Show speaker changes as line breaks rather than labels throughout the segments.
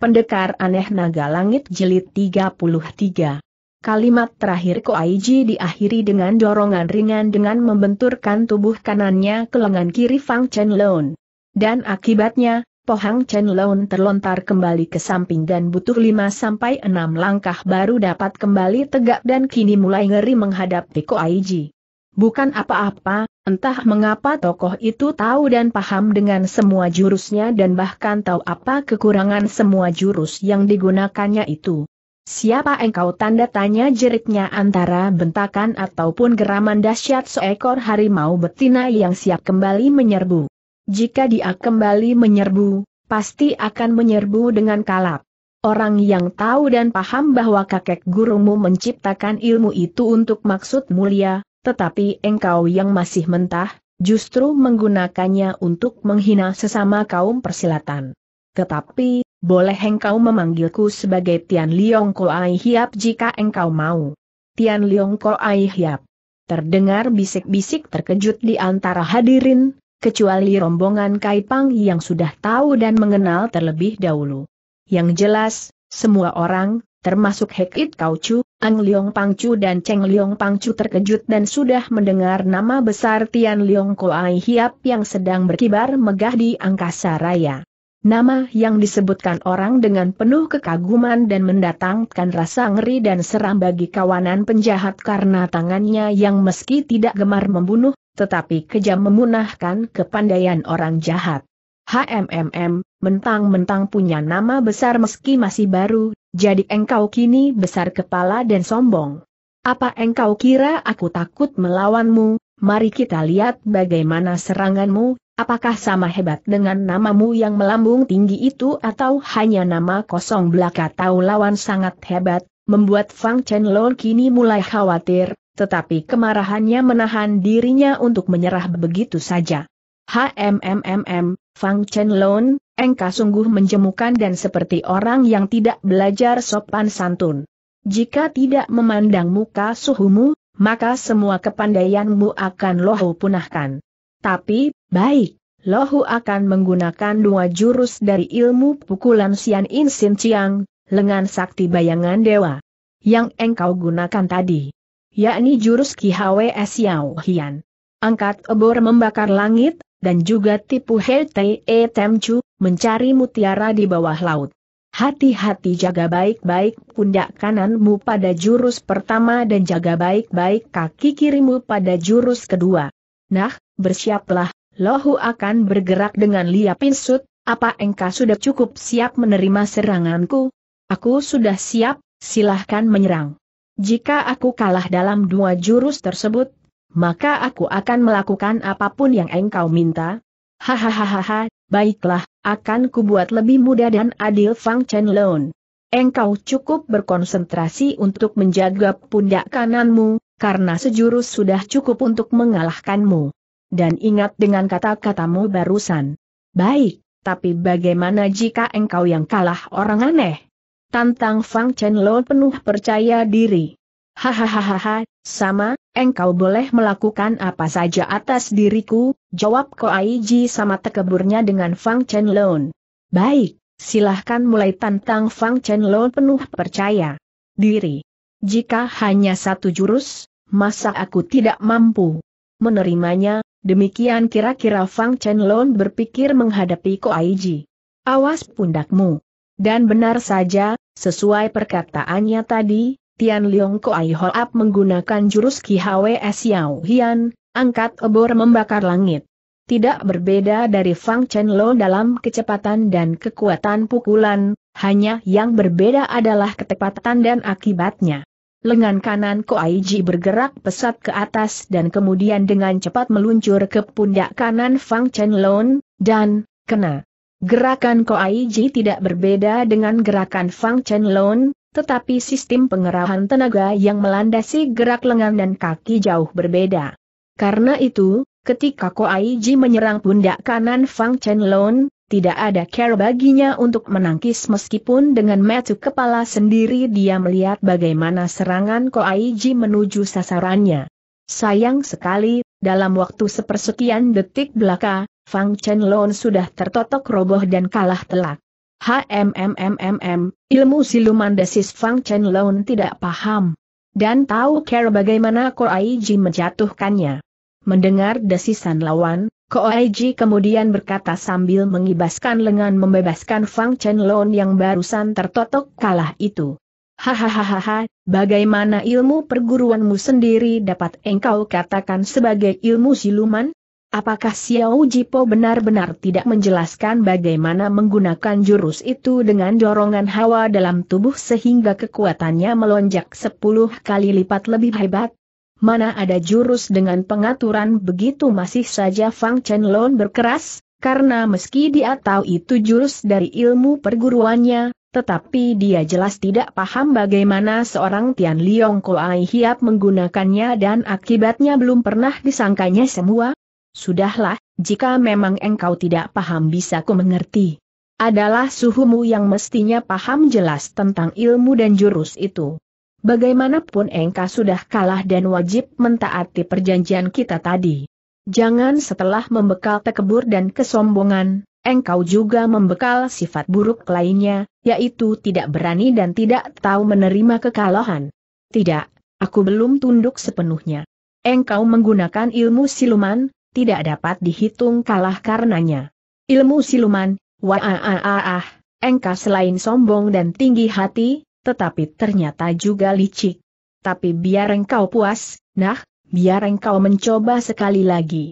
Pendekar Aneh Naga Langit jelit 33 Kalimat terakhir Ko Aiji diakhiri dengan dorongan ringan dengan membenturkan tubuh kanannya ke lengan kiri Fang Chen Dan akibatnya, Pohang Chen Lon terlontar kembali ke samping dan butuh 5-6 langkah baru dapat kembali tegak dan kini mulai ngeri menghadapi Ko Aiji. Bukan apa-apa, Entah mengapa tokoh itu tahu dan paham dengan semua jurusnya dan bahkan tahu apa kekurangan semua jurus yang digunakannya itu. Siapa engkau tanda tanya jeritnya antara bentakan ataupun geraman dahsyat seekor harimau betina yang siap kembali menyerbu. Jika dia kembali menyerbu, pasti akan menyerbu dengan kalap. Orang yang tahu dan paham bahwa kakek gurumu menciptakan ilmu itu untuk maksud mulia, tetapi engkau yang masih mentah, justru menggunakannya untuk menghina sesama kaum persilatan. Tetapi, boleh engkau memanggilku sebagai Tian Liong Ai Hiap jika engkau mau. Tian Liong Ai Hiap. Terdengar bisik-bisik terkejut di antara hadirin, kecuali rombongan Kaipang yang sudah tahu dan mengenal terlebih dahulu. Yang jelas, semua orang, termasuk Hekit Kaucu, Ang Liong Pangcu dan Cheng Liong Pangcu terkejut dan sudah mendengar nama besar Tian Liong Koai Hiap yang sedang berkibar megah di angkasa raya. Nama yang disebutkan orang dengan penuh kekaguman dan mendatangkan rasa ngeri dan seram bagi kawanan penjahat karena tangannya yang meski tidak gemar membunuh, tetapi kejam memunahkan kepandaian orang jahat. HMMM, mentang-mentang punya nama besar meski masih baru, jadi engkau kini besar kepala dan sombong. Apa engkau kira aku takut melawanmu? Mari kita lihat bagaimana seranganmu, apakah sama hebat dengan namamu yang melambung tinggi itu atau hanya nama kosong belaka tahu lawan sangat hebat, membuat Fang Chen Long kini mulai khawatir, tetapi kemarahannya menahan dirinya untuk menyerah begitu saja. HMMMM, Fang Chen Long, engkau sungguh menjemukan dan seperti orang yang tidak belajar sopan santun. Jika tidak memandang muka suhumu, maka semua kepandaianmu akan lohu punahkan. Tapi, baik, lohu akan menggunakan dua jurus dari ilmu pukulan Sian In Sin Chiang, lengan sakti bayangan dewa. Yang engkau gunakan tadi yakni jurus Ki Hwe Siao Hian. Angkat obor membakar langit, dan juga tipu Hei Te E Chu mencari mutiara di bawah laut. Hati-hati jaga baik-baik pundak kananmu pada jurus pertama dan jaga baik-baik kaki kirimu pada jurus kedua. Nah, bersiaplah, lohu akan bergerak dengan liapin sud, apa engkau sudah cukup siap menerima seranganku? Aku sudah siap, silahkan menyerang. Jika aku kalah dalam dua jurus tersebut, maka aku akan melakukan apapun yang engkau minta. Hahaha, Baiklah, akan kubuat lebih mudah dan adil Fang Chen Lun. Engkau cukup berkonsentrasi untuk menjaga pundak kananmu, karena sejurus sudah cukup untuk mengalahkanmu. Dan ingat dengan kata-katamu barusan. Baik, tapi bagaimana jika engkau yang kalah orang aneh? Tantang Fang Chen Lun penuh percaya diri. Hahaha, sama, engkau boleh melakukan apa saja atas diriku, jawab Ko Aiji sama tekeburnya dengan Fang Chen Baik, silahkan mulai tantang Fang Chen penuh percaya diri. Jika hanya satu jurus, masa aku tidak mampu menerimanya, demikian kira-kira Fang Chen berpikir menghadapi Ko Aiji. Awas pundakmu. Dan benar saja, sesuai perkataannya tadi, Tian Liong Koai Hoap menggunakan jurus Ki Hwe Siau Hian, angkat obor membakar langit. Tidak berbeda dari Fang Chen Lo dalam kecepatan dan kekuatan pukulan, hanya yang berbeda adalah ketepatan dan akibatnya. Lengan kanan Ji bergerak pesat ke atas dan kemudian dengan cepat meluncur ke pundak kanan Fang Chen Lo, dan, kena. Gerakan Ji tidak berbeda dengan gerakan Fang Chen tetapi sistem pengerahan tenaga yang melandasi gerak lengan dan kaki jauh berbeda. Karena itu, ketika Ko Koaiji menyerang pundak kanan Fang Chen Lon, tidak ada care baginya untuk menangkis meskipun dengan metu kepala sendiri dia melihat bagaimana serangan Ko Koaiji menuju sasarannya. Sayang sekali, dalam waktu sepersekian detik belaka, Fang Chen Lon sudah tertotok roboh dan kalah telak. HMMMMM, ilmu siluman desis Fang Chen Lon tidak paham. Dan tahu cara bagaimana Ko Aiji menjatuhkannya. Mendengar desisan lawan, Ko Aiji kemudian berkata sambil mengibaskan lengan membebaskan Fang Chen Lon yang barusan tertotok kalah itu. Hahaha, bagaimana ilmu perguruanmu sendiri dapat engkau katakan sebagai ilmu siluman? Apakah Xiao Jipo benar-benar tidak menjelaskan bagaimana menggunakan jurus itu dengan dorongan hawa dalam tubuh sehingga kekuatannya melonjak 10 kali lipat lebih hebat? Mana ada jurus dengan pengaturan begitu masih saja Fang Chenlong berkeras, karena meski dia tahu itu jurus dari ilmu perguruannya, tetapi dia jelas tidak paham bagaimana seorang Tian Liong Koai Hiap menggunakannya dan akibatnya belum pernah disangkanya semua, Sudahlah, jika memang engkau tidak paham bisa ku mengerti. Adalah suhumu yang mestinya paham jelas tentang ilmu dan jurus itu. Bagaimanapun engkau sudah kalah dan wajib mentaati perjanjian kita tadi. Jangan setelah membekal tekebur dan kesombongan, engkau juga membekal sifat buruk lainnya, yaitu tidak berani dan tidak tahu menerima kekalahan. Tidak, aku belum tunduk sepenuhnya. Engkau menggunakan ilmu siluman, tidak dapat dihitung kalah karenanya. Ilmu siluman, wah, engkau selain sombong dan tinggi hati, tetapi ternyata juga licik. Tapi biar engkau puas, nah, biar engkau mencoba sekali lagi.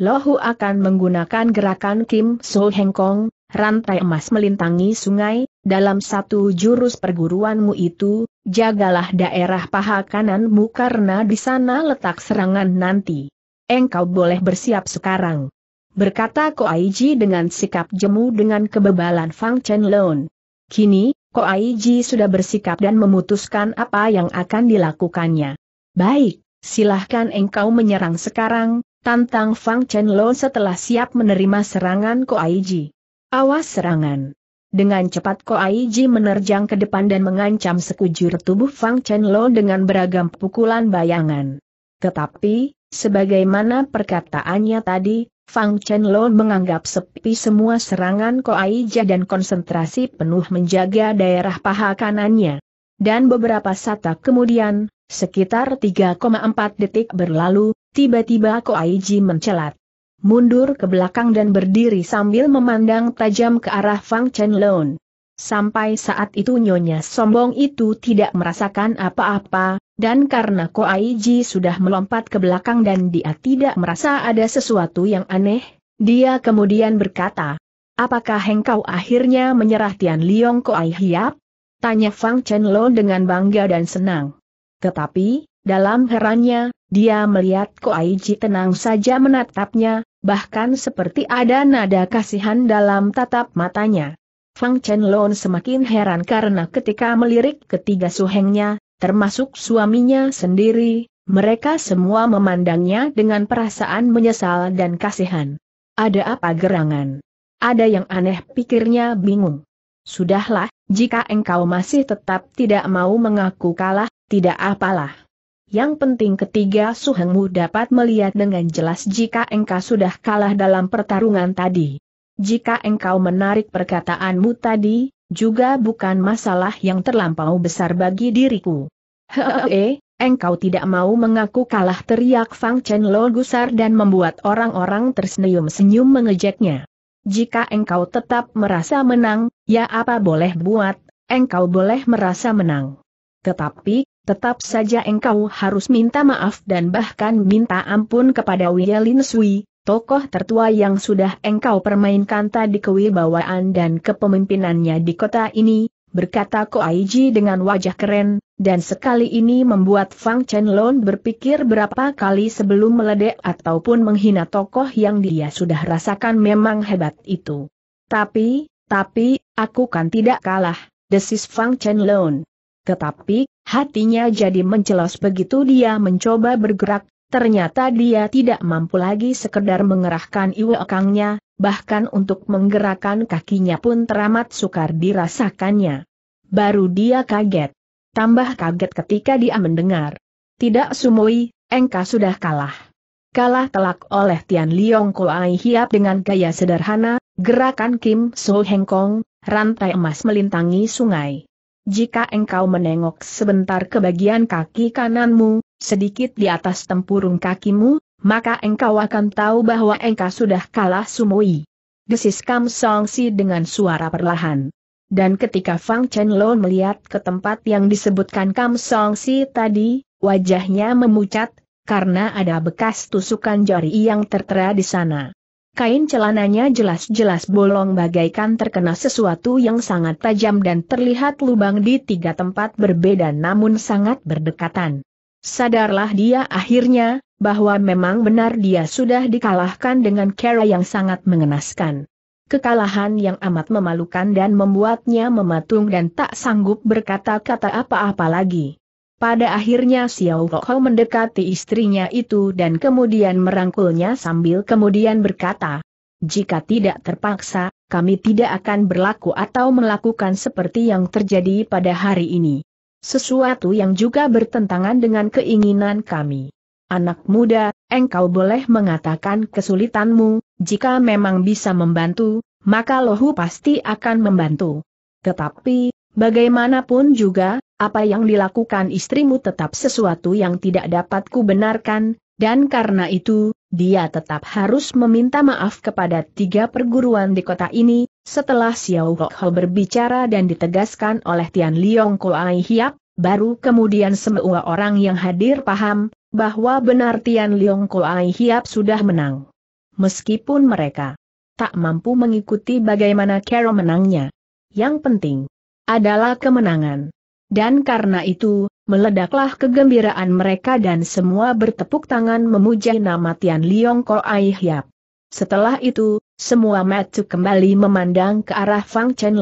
Lohu akan menggunakan gerakan Kim So Heng Kong, rantai emas melintangi sungai, dalam satu jurus perguruanmu itu, jagalah daerah paha kananmu karena di sana letak serangan nanti engkau boleh bersiap sekarang. Berkata Ko Aiji dengan sikap jemu dengan kebebalan Fang Chen Kini, Kini, Aiji sudah bersikap dan memutuskan apa yang akan dilakukannya. Baik, silahkan engkau menyerang sekarang, tantang Fang Chen Lon setelah siap menerima serangan Ko Aiji. Awas serangan. Dengan cepat Ko Aiji menerjang ke depan dan mengancam sekujur tubuh Fang Chen Lon dengan beragam pukulan bayangan. Tetapi, Sebagaimana perkataannya tadi, Fang Chen Lo menganggap sepi semua serangan Koaija dan konsentrasi penuh menjaga daerah paha kanannya. Dan beberapa saat kemudian, sekitar 3,4 detik berlalu, tiba-tiba Koaiji mencelat. Mundur ke belakang dan berdiri sambil memandang tajam ke arah Fang Chen Lo. Sampai saat itu nyonya sombong itu tidak merasakan apa-apa, dan karena Ko Koaiji sudah melompat ke belakang dan dia tidak merasa ada sesuatu yang aneh, dia kemudian berkata, Apakah engkau akhirnya menyerah Tian Liong Koai Hiap? Tanya Fang Chen Lo dengan bangga dan senang. Tetapi, dalam herannya, dia melihat Ko Koaiji tenang saja menatapnya, bahkan seperti ada nada kasihan dalam tatap matanya. Fang Chenlong semakin heran karena ketika melirik ketiga suhengnya, termasuk suaminya sendiri, mereka semua memandangnya dengan perasaan menyesal dan kasihan. Ada apa gerangan? Ada yang aneh pikirnya bingung. Sudahlah, jika engkau masih tetap tidak mau mengaku kalah, tidak apalah. Yang penting ketiga suhengmu dapat melihat dengan jelas jika engkau sudah kalah dalam pertarungan tadi jika engkau menarik perkataanmu tadi, juga bukan masalah yang terlampau besar bagi diriku. Hehehe, engkau tidak mau mengaku kalah teriak Fang Chen Lo gusar dan membuat orang-orang tersenyum-senyum mengejeknya. Jika engkau tetap merasa menang, ya apa boleh buat, engkau boleh merasa menang. Tetapi, tetap saja engkau harus minta maaf dan bahkan minta ampun kepada Lin Sui, tokoh tertua yang sudah engkau permainkan tadi kewibawaan dan kepemimpinannya di kota ini, berkata Ko Aiji dengan wajah keren, dan sekali ini membuat Fang Chenlong berpikir berapa kali sebelum meledek ataupun menghina tokoh yang dia sudah rasakan memang hebat itu. Tapi, tapi, aku kan tidak kalah, desis Fang Chenlong. Tetapi, hatinya jadi mencelos begitu dia mencoba bergerak, Ternyata dia tidak mampu lagi sekedar mengerahkan iwekangnya, bahkan untuk menggerakkan kakinya pun teramat sukar dirasakannya. Baru dia kaget. Tambah kaget ketika dia mendengar. Tidak sumoi, engkau sudah kalah. Kalah telak oleh Tian Liong Kuai Hiap dengan gaya sederhana, gerakan Kim So Heng Kong, rantai emas melintangi sungai. Jika engkau menengok sebentar ke bagian kaki kananmu, sedikit di atas tempurung kakimu, maka engkau akan tahu bahwa engkau sudah kalah sumui. Desis Kam Song Si dengan suara perlahan. Dan ketika Fang Chen Lo melihat ke tempat yang disebutkan Kam Song Si tadi, wajahnya memucat, karena ada bekas tusukan jari yang tertera di sana. Kain celananya jelas-jelas bolong bagaikan terkena sesuatu yang sangat tajam dan terlihat lubang di tiga tempat berbeda namun sangat berdekatan. Sadarlah dia akhirnya, bahwa memang benar dia sudah dikalahkan dengan cara yang sangat mengenaskan. Kekalahan yang amat memalukan dan membuatnya mematung dan tak sanggup berkata-kata apa-apa lagi. Pada akhirnya Xiao Ho mendekati istrinya itu dan kemudian merangkulnya sambil kemudian berkata, Jika tidak terpaksa, kami tidak akan berlaku atau melakukan seperti yang terjadi pada hari ini. Sesuatu yang juga bertentangan dengan keinginan kami. Anak muda, engkau boleh mengatakan kesulitanmu, jika memang bisa membantu, maka lohu pasti akan membantu. Tetapi, bagaimanapun juga, apa yang dilakukan istrimu tetap sesuatu yang tidak dapat kubenarkan, dan karena itu, dia tetap harus meminta maaf kepada tiga perguruan di kota ini, setelah Xiao Ho berbicara dan ditegaskan oleh Tian Liong Ai Hiap, baru kemudian semua orang yang hadir paham, bahwa benar Tian Liong Ai Hiap sudah menang. Meskipun mereka tak mampu mengikuti bagaimana Carol menangnya. Yang penting adalah kemenangan. Dan karena itu, meledaklah kegembiraan mereka dan semua bertepuk tangan memuji nama Tian Liong Ai Hiap. Setelah itu, semua mata kembali memandang ke arah Fang Chen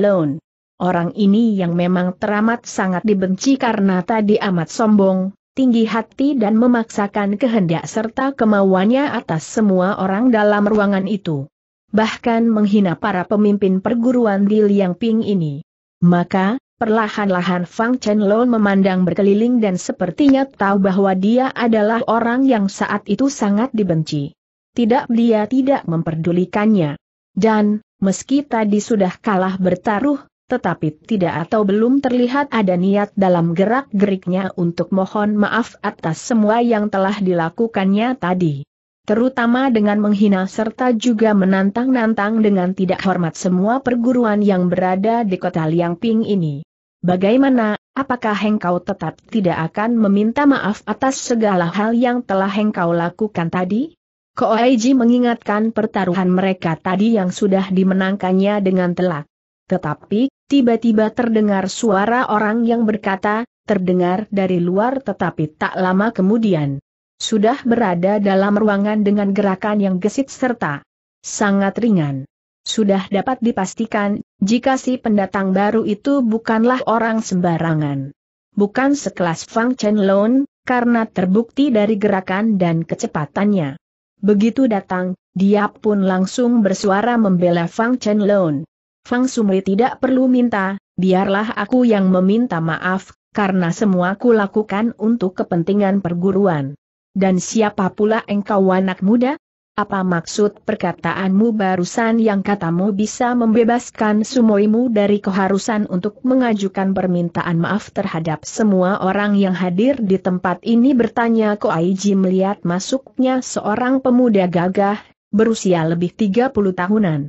Orang ini yang memang teramat sangat dibenci karena tadi amat sombong, tinggi hati dan memaksakan kehendak serta kemauannya atas semua orang dalam ruangan itu. Bahkan menghina para pemimpin perguruan di Liang Ping ini. Maka, perlahan-lahan Fang Chen memandang berkeliling dan sepertinya tahu bahwa dia adalah orang yang saat itu sangat dibenci tidak dia tidak memperdulikannya. Dan, meski tadi sudah kalah bertaruh, tetapi tidak atau belum terlihat ada niat dalam gerak-geriknya untuk mohon maaf atas semua yang telah dilakukannya tadi. Terutama dengan menghina serta juga menantang-nantang dengan tidak hormat semua perguruan yang berada di kota Liangping ini. Bagaimana, apakah engkau tetap tidak akan meminta maaf atas segala hal yang telah engkau lakukan tadi? Koaiji mengingatkan pertaruhan mereka tadi yang sudah dimenangkannya dengan telak. Tetapi, tiba-tiba terdengar suara orang yang berkata, terdengar dari luar tetapi tak lama kemudian. Sudah berada dalam ruangan dengan gerakan yang gesit serta sangat ringan. Sudah dapat dipastikan, jika si pendatang baru itu bukanlah orang sembarangan. Bukan sekelas Fang Chen Lone, karena terbukti dari gerakan dan kecepatannya. Begitu datang, dia pun langsung bersuara membela Fang Chen Lun. Fang Sumri tidak perlu minta, biarlah aku yang meminta maaf, karena semua ku lakukan untuk kepentingan perguruan. Dan siapa pula engkau anak muda? Apa maksud perkataanmu barusan yang katamu bisa membebaskan sumoimu dari keharusan untuk mengajukan permintaan maaf terhadap semua orang yang hadir di tempat ini bertanya Koaiji melihat masuknya seorang pemuda gagah, berusia lebih 30 tahunan.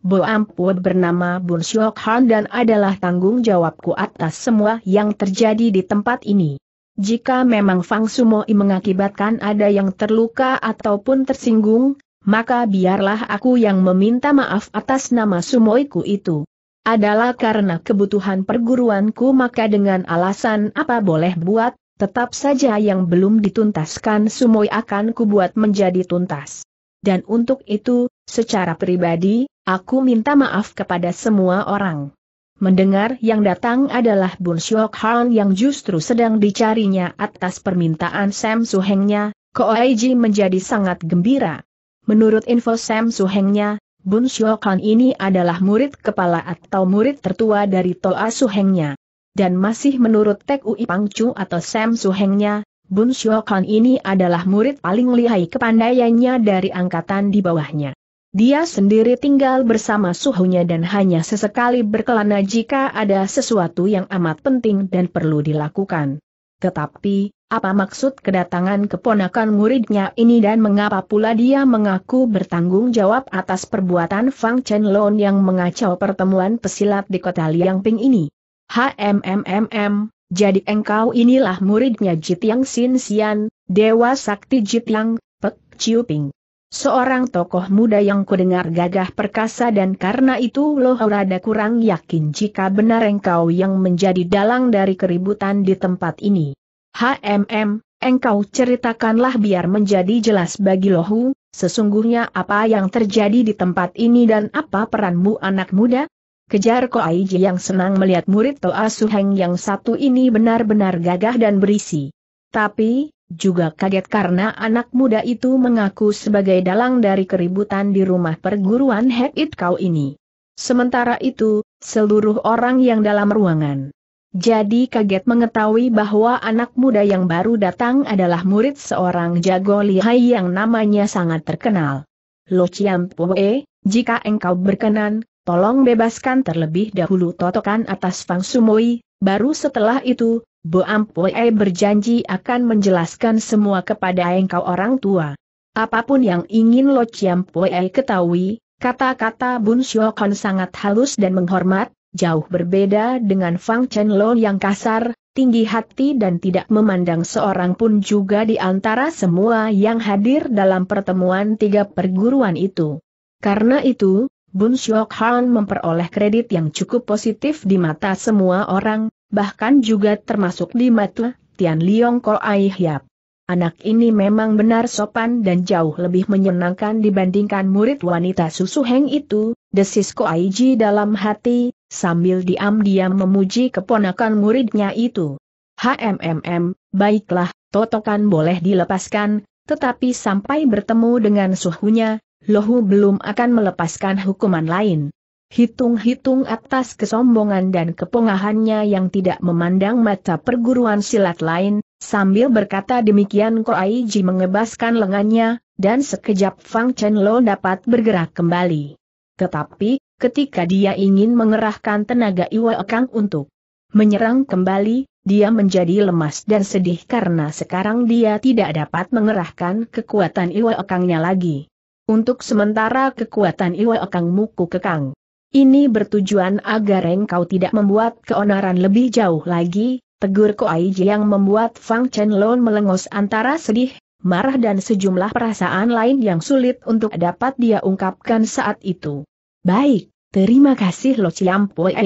Bo Amput bernama Bun Han dan adalah tanggung jawabku atas semua yang terjadi di tempat ini. Jika memang Fang Sumoi mengakibatkan ada yang terluka ataupun tersinggung, maka biarlah aku yang meminta maaf atas nama Sumoiku itu. Adalah karena kebutuhan perguruanku maka dengan alasan apa boleh buat, tetap saja yang belum dituntaskan Sumoi akan kubuat menjadi tuntas. Dan untuk itu, secara pribadi, aku minta maaf kepada semua orang. Mendengar yang datang adalah Bun Syok Han yang justru sedang dicarinya atas permintaan Sam Suhengnya, Koaiji menjadi sangat gembira. Menurut info Sam Suhengnya, Bun Syok Han ini adalah murid kepala atau murid tertua dari Toa Suhengnya. Dan masih menurut Tek Ui Chu atau Sam Suhengnya, Bun Syok Han ini adalah murid paling lihai kepandaiannya dari angkatan di bawahnya. Dia sendiri tinggal bersama suhunya dan hanya sesekali berkelana jika ada sesuatu yang amat penting dan perlu dilakukan. Tetapi, apa maksud kedatangan keponakan muridnya ini dan mengapa pula dia mengaku bertanggung jawab atas perbuatan Fang Chen yang mengacau pertemuan pesilat di kota Liangping ini? HMMMM, jadi engkau inilah muridnya Jit Yang Sin Sian, Dewa Sakti Jit Yang, Pek Chiu Ping. Seorang tokoh muda yang kudengar gagah perkasa dan karena itu loh rada kurang yakin jika benar engkau yang menjadi dalang dari keributan di tempat ini. HMM, engkau ceritakanlah biar menjadi jelas bagi lohu, sesungguhnya apa yang terjadi di tempat ini dan apa peranmu anak muda? Kejar ko Aiji yang senang melihat murid Toa Suheng yang satu ini benar-benar gagah dan berisi. Tapi, juga kaget karena anak muda itu mengaku sebagai dalang dari keributan di rumah perguruan Hek It Kau ini. Sementara itu, seluruh orang yang dalam ruangan jadi kaget mengetahui bahwa anak muda yang baru datang adalah murid seorang jago lihai yang namanya sangat terkenal. Lo Chiam Pue, jika engkau berkenan, tolong bebaskan terlebih dahulu totokan atas Fang Sumoi, baru setelah itu, Bo Ampue berjanji akan menjelaskan semua kepada engkau orang tua. Apapun yang ingin Lo Chiam Pue ketahui, kata-kata Bun Shokon sangat halus dan menghormat, jauh berbeda dengan Fang Chen Lo yang kasar, tinggi hati dan tidak memandang seorang pun juga di antara semua yang hadir dalam pertemuan tiga perguruan itu. Karena itu, Bun Shok memperoleh kredit yang cukup positif di mata semua orang, bahkan juga termasuk di mata Tian Liong Ko Ai Hiap. Anak ini memang benar sopan dan jauh lebih menyenangkan dibandingkan murid wanita susu Heng itu, desis Ko Aiji dalam hati, sambil diam-diam memuji keponakan muridnya itu. HMMM, baiklah, totokan boleh dilepaskan, tetapi sampai bertemu dengan suhunya, Lohu belum akan melepaskan hukuman lain. Hitung-hitung atas kesombongan dan kepongahannya yang tidak memandang mata perguruan silat lain, sambil berkata demikian Ko Koaiji mengebaskan lengannya, dan sekejap Fang Chen Lo dapat bergerak kembali. Tetapi, ketika dia ingin mengerahkan tenaga Iwa Ekang untuk menyerang kembali, dia menjadi lemas dan sedih karena sekarang dia tidak dapat mengerahkan kekuatan Iwa Ekangnya lagi. Untuk sementara kekuatan Iwa Ekang Muku Kekang ini bertujuan agar engkau tidak membuat keonaran lebih jauh lagi, tegur Koai yang membuat Fang Chen Lon melengos antara sedih, marah dan sejumlah perasaan lain yang sulit untuk dapat dia ungkapkan saat itu. Baik, terima kasih Lo Chiam Pue.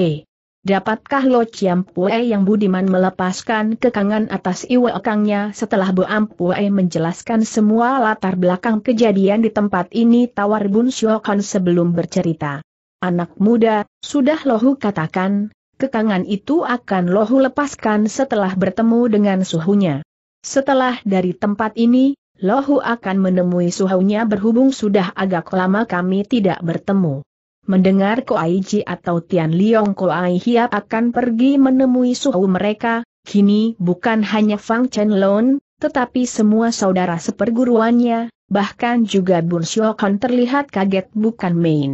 Dapatkah Lo Chiam Pue yang budiman melepaskan kekangan atas iwa kangnya setelah Bu Am Pue menjelaskan semua latar belakang kejadian di tempat ini tawar Bun Shokan sebelum bercerita. Anak muda, sudah lohu katakan, kekangan itu akan lohu lepaskan setelah bertemu dengan suhunya. Setelah dari tempat ini, lohu akan menemui suhunya berhubung sudah agak lama kami tidak bertemu. Mendengar Ko Koaiji atau Tian Liong Ai Hiap akan pergi menemui suhu mereka, kini bukan hanya Fang Chen Lon, tetapi semua saudara seperguruannya, bahkan juga Bun akan terlihat kaget bukan main.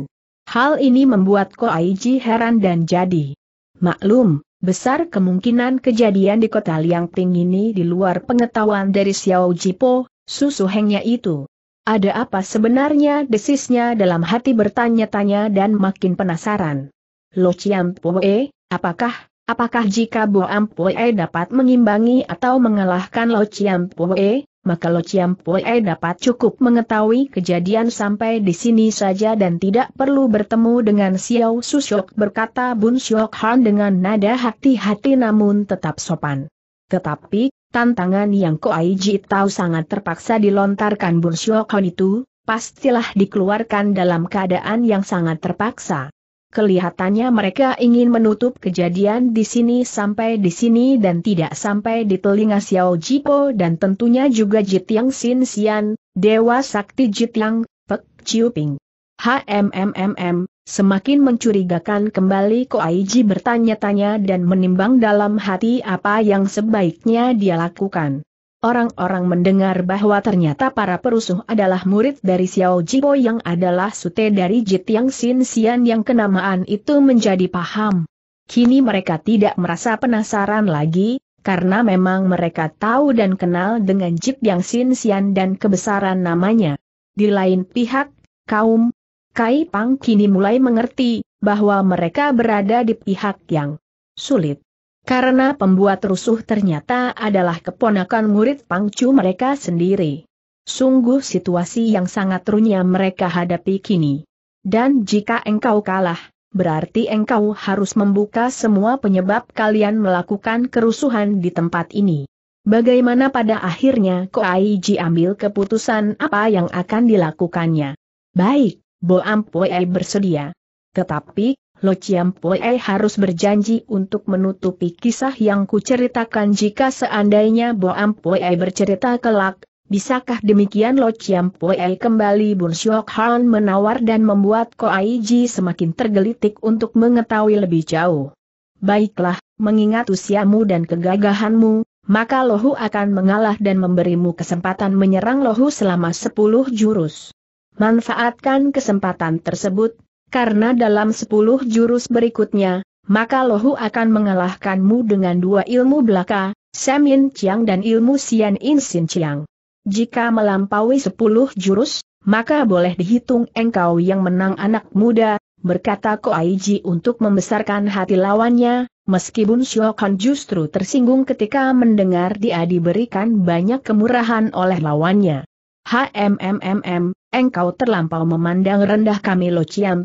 Hal ini membuat Aiji heran dan jadi. Maklum, besar kemungkinan kejadian di kota Liang Liangping ini di luar pengetahuan dari Xiao Jipo, susu hengnya itu. Ada apa sebenarnya desisnya dalam hati bertanya-tanya dan makin penasaran. Lo Chiam Poe, apakah, apakah jika Bo Am dapat mengimbangi atau mengalahkan Lo Chiam Poe, maka Lo Chiam Pue dapat cukup mengetahui kejadian sampai di sini saja dan tidak perlu bertemu dengan Xiao Shok. berkata Bun Shok Han dengan nada hati-hati namun tetap sopan. Tetapi, tantangan yang Ai Ji tahu sangat terpaksa dilontarkan Bun Shok Han itu, pastilah dikeluarkan dalam keadaan yang sangat terpaksa. Kelihatannya mereka ingin menutup kejadian di sini sampai di sini dan tidak sampai di telinga Xiao Jipo dan tentunya juga Jitiang Sin Xian, Dewa Sakti Jitiang, Pek Chiu Ping. HMMMM, semakin mencurigakan kembali Ko Aiji bertanya-tanya dan menimbang dalam hati apa yang sebaiknya dia lakukan. Orang-orang mendengar bahwa ternyata para perusuh adalah murid dari Xiao Jibo yang adalah sute dari Jitiang Xin Xian yang kenamaan itu menjadi paham. Kini mereka tidak merasa penasaran lagi, karena memang mereka tahu dan kenal dengan Jitiang Xin Xian dan kebesaran namanya. Di lain pihak, kaum Kai Pang kini mulai mengerti bahwa mereka berada di pihak yang sulit. Karena pembuat rusuh ternyata adalah keponakan murid pangcu mereka sendiri. Sungguh situasi yang sangat runyam mereka hadapi kini. Dan jika engkau kalah, berarti engkau harus membuka semua penyebab kalian melakukan kerusuhan di tempat ini. Bagaimana pada akhirnya Aiji ambil keputusan apa yang akan dilakukannya? Baik, Boam Poe bersedia. Tetapi, Lo Chiam harus berjanji untuk menutupi kisah yang kuceritakan jika seandainya Boam Poe bercerita kelak, bisakah demikian Lo Chiam kembali Bun Syok Han menawar dan membuat Ai Ji semakin tergelitik untuk mengetahui lebih jauh. Baiklah, mengingat usiamu dan kegagahanmu, maka Lohu akan mengalah dan memberimu kesempatan menyerang Lohu selama 10 jurus. Manfaatkan kesempatan tersebut, karena dalam sepuluh jurus berikutnya, maka Lohu akan mengalahkanmu dengan dua ilmu belaka, Semin Chiang dan ilmu Sian In Sin Chiang. Jika melampaui sepuluh jurus, maka boleh dihitung engkau yang menang anak muda, berkata Ko Aiji untuk membesarkan hati lawannya, meskipun Shokan justru tersinggung ketika mendengar dia diberikan banyak kemurahan oleh lawannya. HMMMM, engkau terlampau memandang rendah kami Lo Chiam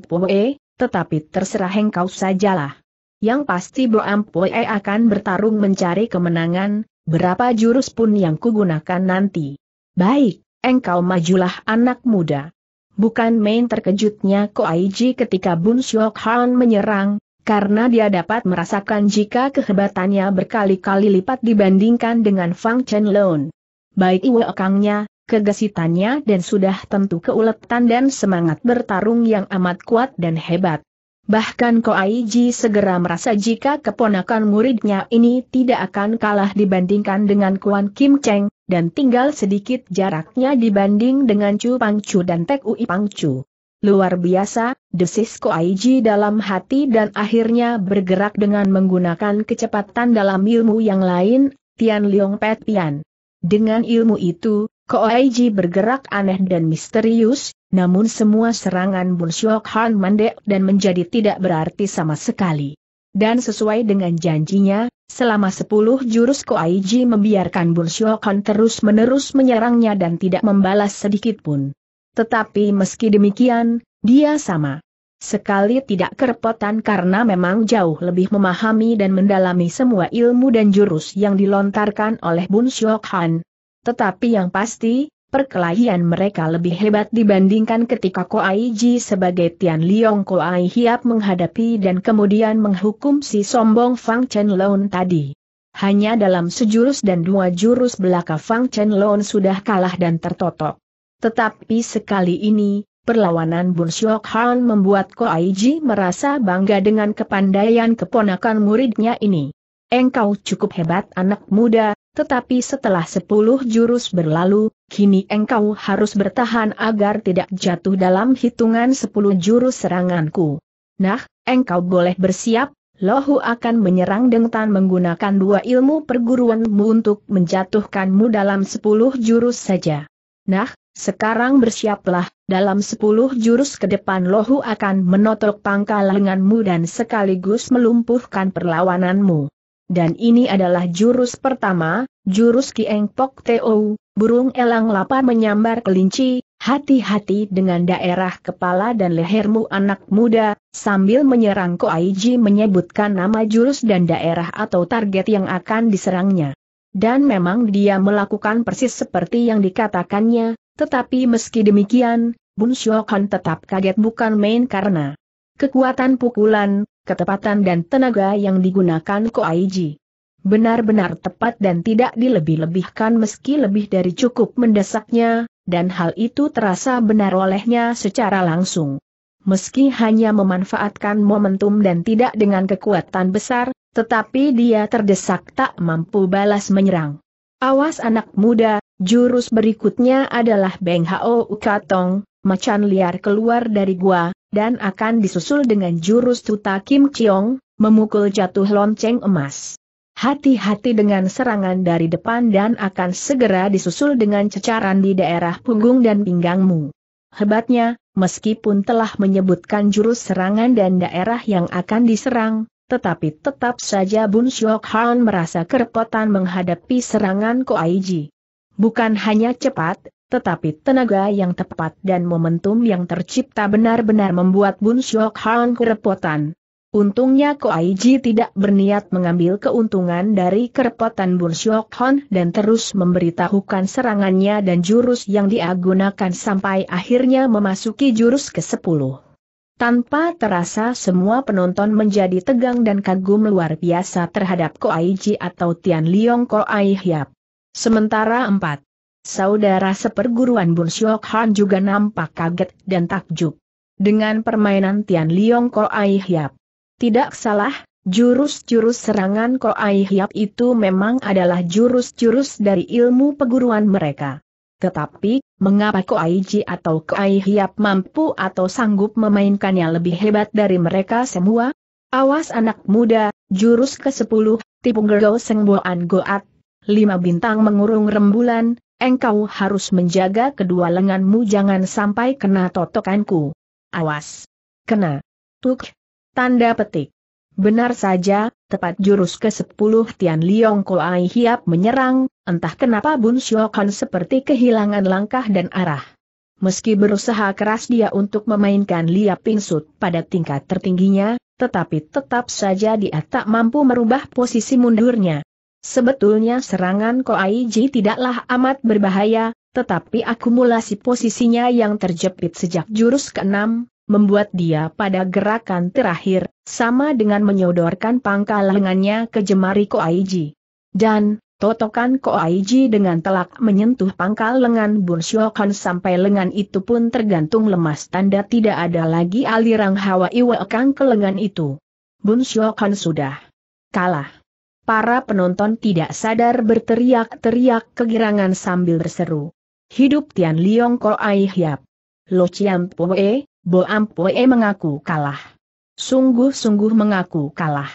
tetapi terserah engkau sajalah. Yang pasti Bo Ampue akan bertarung mencari kemenangan, berapa jurus pun yang kugunakan nanti. Baik, engkau majulah anak muda. Bukan main terkejutnya Ko Aiji ketika Bun Syok Han menyerang, karena dia dapat merasakan jika kehebatannya berkali-kali lipat dibandingkan dengan Fang Chen Lone. Baik iwe kangnya, kegesitannya dan sudah tentu keuletan dan semangat bertarung yang amat kuat dan hebat. Bahkan Ko Koaiji segera merasa jika keponakan muridnya ini tidak akan kalah dibandingkan dengan Kuan Kim Cheng, dan tinggal sedikit jaraknya dibanding dengan Chu Pang Chu dan Tek Ui Chu. Luar biasa, desis Ko Koaiji dalam hati dan akhirnya bergerak dengan menggunakan kecepatan dalam ilmu yang lain, Tian Leong Pet Pian. Dengan ilmu itu, Koaiji bergerak aneh dan misterius, namun semua serangan Bun Shok Han mendek dan menjadi tidak berarti sama sekali. Dan sesuai dengan janjinya, selama sepuluh jurus Koaiji membiarkan Bun Shok Han terus-menerus menyerangnya dan tidak membalas sedikit pun. Tetapi meski demikian, dia sama sekali tidak kerepotan karena memang jauh lebih memahami dan mendalami semua ilmu dan jurus yang dilontarkan oleh Bun Shok Han, tetapi yang pasti, perkelahian mereka lebih hebat dibandingkan ketika Ko Ji sebagai Tian Liong Koai Hiap menghadapi dan kemudian menghukum si sombong Fang Chen tadi. Hanya dalam sejurus dan dua jurus belaka Fang Chen sudah kalah dan tertotok. Tetapi sekali ini, Perlawanan Bun Shiok Han membuat Ji merasa bangga dengan kepandaian keponakan muridnya ini. Engkau cukup hebat anak muda, tetapi setelah sepuluh jurus berlalu, kini engkau harus bertahan agar tidak jatuh dalam hitungan sepuluh jurus seranganku. Nah, engkau boleh bersiap, Lohu akan menyerang dengan menggunakan dua ilmu perguruanmu untuk menjatuhkanmu dalam sepuluh jurus saja. Nah, sekarang bersiaplah, dalam sepuluh jurus ke depan Lohu akan menotok pangkal lenganmu dan sekaligus melumpuhkan perlawananmu dan ini adalah jurus pertama, jurus Kieng Pok Teo, burung elang lapar menyambar kelinci, hati-hati dengan daerah kepala dan lehermu anak muda, sambil menyerang Ko Aiji menyebutkan nama jurus dan daerah atau target yang akan diserangnya. Dan memang dia melakukan persis seperti yang dikatakannya, tetapi meski demikian, Bun Shokan tetap kaget bukan main karena kekuatan pukulan, ketepatan dan tenaga yang digunakan Ko Koaiji. Benar-benar tepat dan tidak dilebih-lebihkan meski lebih dari cukup mendesaknya, dan hal itu terasa benar olehnya secara langsung. Meski hanya memanfaatkan momentum dan tidak dengan kekuatan besar, tetapi dia terdesak tak mampu balas menyerang. Awas anak muda, jurus berikutnya adalah Beng Hao Ukatong, macan liar keluar dari gua, dan akan disusul dengan jurus Tuta Kim Chiong, memukul jatuh lonceng emas. Hati-hati dengan serangan dari depan dan akan segera disusul dengan cecaran di daerah punggung dan pinggangmu. Hebatnya, meskipun telah menyebutkan jurus serangan dan daerah yang akan diserang, tetapi tetap saja Bun Shok Han merasa kerepotan menghadapi serangan Ko Aiji. Bukan hanya cepat, tetapi tenaga yang tepat dan momentum yang tercipta benar-benar membuat Bun Shok Han kerepotan. Untungnya Ko Koaiji tidak berniat mengambil keuntungan dari kerepotan Bun Shok Han dan terus memberitahukan serangannya dan jurus yang diagunakan sampai akhirnya memasuki jurus ke-10. Tanpa terasa semua penonton menjadi tegang dan kagum luar biasa terhadap Ko Koaiji atau Tian Liong Ko Hiap. Sementara empat Saudara seperguruan Bun Siok Han juga nampak kaget dan takjub. Dengan permainan Tian Liong Ko Ai Hiap. Tidak salah, jurus-jurus serangan Ko Ai Hiap itu memang adalah jurus-jurus dari ilmu peguruan mereka. Tetapi, mengapa Ko Ai Ji atau Ko Ai Hiap mampu atau sanggup memainkannya lebih hebat dari mereka semua? Awas anak muda, jurus ke-10, Tipung Gergo Sengboan Goat, lima bintang mengurung rembulan, engkau harus menjaga kedua lenganmu jangan sampai kena totokanku. Awas! Kena! Tuk! Tanda petik. Benar saja, tepat jurus ke-10 Tian Liong Koai Hiap menyerang, entah kenapa Bun Shokan seperti kehilangan langkah dan arah. Meski berusaha keras dia untuk memainkan liap pingsut pada tingkat tertingginya, tetapi tetap saja dia tak mampu merubah posisi mundurnya. Sebetulnya serangan Ko Aiji tidaklah amat berbahaya, tetapi akumulasi posisinya yang terjepit sejak jurus keenam, membuat dia pada gerakan terakhir, sama dengan menyodorkan pangkal lengannya ke jemari Aiji. Dan, totokan Aiji dengan telak menyentuh pangkal lengan Shokan sampai lengan itu pun tergantung lemas tanda tidak ada lagi aliran hawa iwakang ke lengan itu. Shokan sudah kalah para penonton tidak sadar berteriak-teriak kegirangan sambil berseru. Hidup Tian Liong Ko Ai Hiap. Lo Chiam Poe, Bo Am Poe mengaku kalah. Sungguh-sungguh mengaku kalah.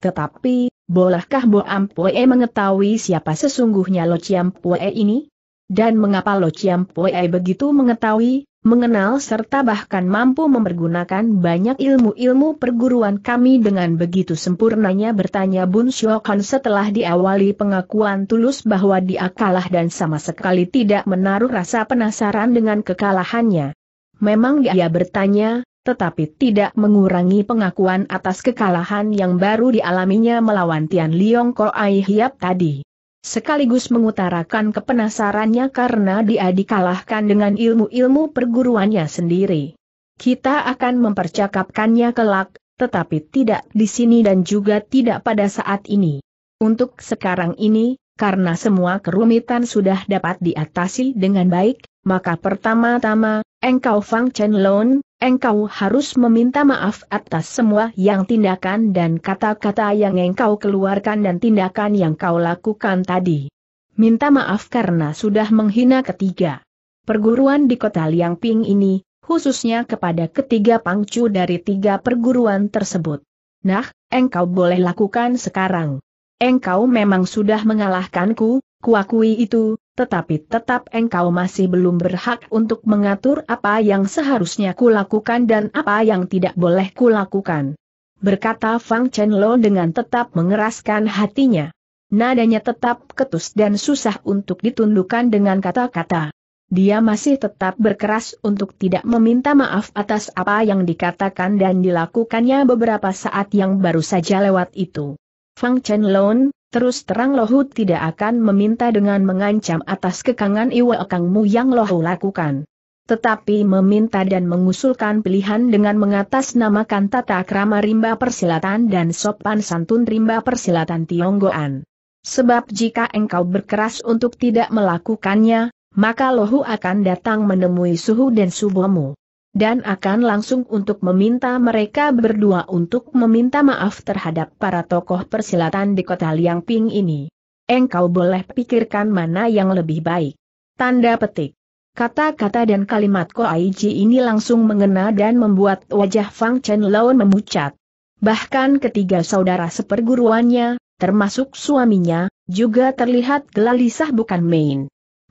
Tetapi, bolehkah Bo Am Poe mengetahui siapa sesungguhnya Lo Chiam Poe ini? Dan mengapa Lo Chiam Poe begitu mengetahui, mengenal serta bahkan mampu mempergunakan banyak ilmu-ilmu perguruan kami dengan begitu sempurnanya bertanya Bun Shokan setelah diawali pengakuan tulus bahwa dia kalah dan sama sekali tidak menaruh rasa penasaran dengan kekalahannya. Memang dia bertanya, tetapi tidak mengurangi pengakuan atas kekalahan yang baru dialaminya melawan Tian Liong Ai Hiap tadi sekaligus mengutarakan kepenasarannya karena dia dikalahkan dengan ilmu-ilmu perguruannya sendiri. Kita akan mempercakapkannya kelak, tetapi tidak di sini dan juga tidak pada saat ini. Untuk sekarang ini, karena semua kerumitan sudah dapat diatasi dengan baik, maka pertama-tama, engkau Fang Chen Lon, engkau harus meminta maaf atas semua yang tindakan dan kata-kata yang engkau keluarkan dan tindakan yang kau lakukan tadi. Minta maaf karena sudah menghina ketiga. Perguruan di kota Liang Ping ini, khususnya kepada ketiga pangcu dari tiga perguruan tersebut. Nah, engkau boleh lakukan sekarang. Engkau memang sudah mengalahkanku, kuakui itu, tetapi tetap engkau masih belum berhak untuk mengatur apa yang seharusnya kulakukan dan apa yang tidak boleh kulakukan. Berkata Fang Chen Lo dengan tetap mengeraskan hatinya. Nadanya tetap ketus dan susah untuk ditundukkan dengan kata-kata. Dia masih tetap berkeras untuk tidak meminta maaf atas apa yang dikatakan dan dilakukannya beberapa saat yang baru saja lewat itu. Fang Chen Lone, Terus terang Lohut tidak akan meminta dengan mengancam atas kekangan Iwa Kangmu yang Lohu lakukan. Tetapi meminta dan mengusulkan pilihan dengan mengatasnamakan tata krama rimba persilatan dan sopan santun rimba persilatan Tionggoan. Sebab jika engkau berkeras untuk tidak melakukannya, maka Lohu akan datang menemui suhu dan subomu dan akan langsung untuk meminta mereka berdua untuk meminta maaf terhadap para tokoh persilatan di kota Liang Ping ini. Engkau boleh pikirkan mana yang lebih baik. Tanda petik. Kata-kata dan kalimat Ko Aiji ini langsung mengena dan membuat wajah Fang Chen Laun memucat. Bahkan ketiga saudara seperguruannya, termasuk suaminya, juga terlihat gelisah bukan main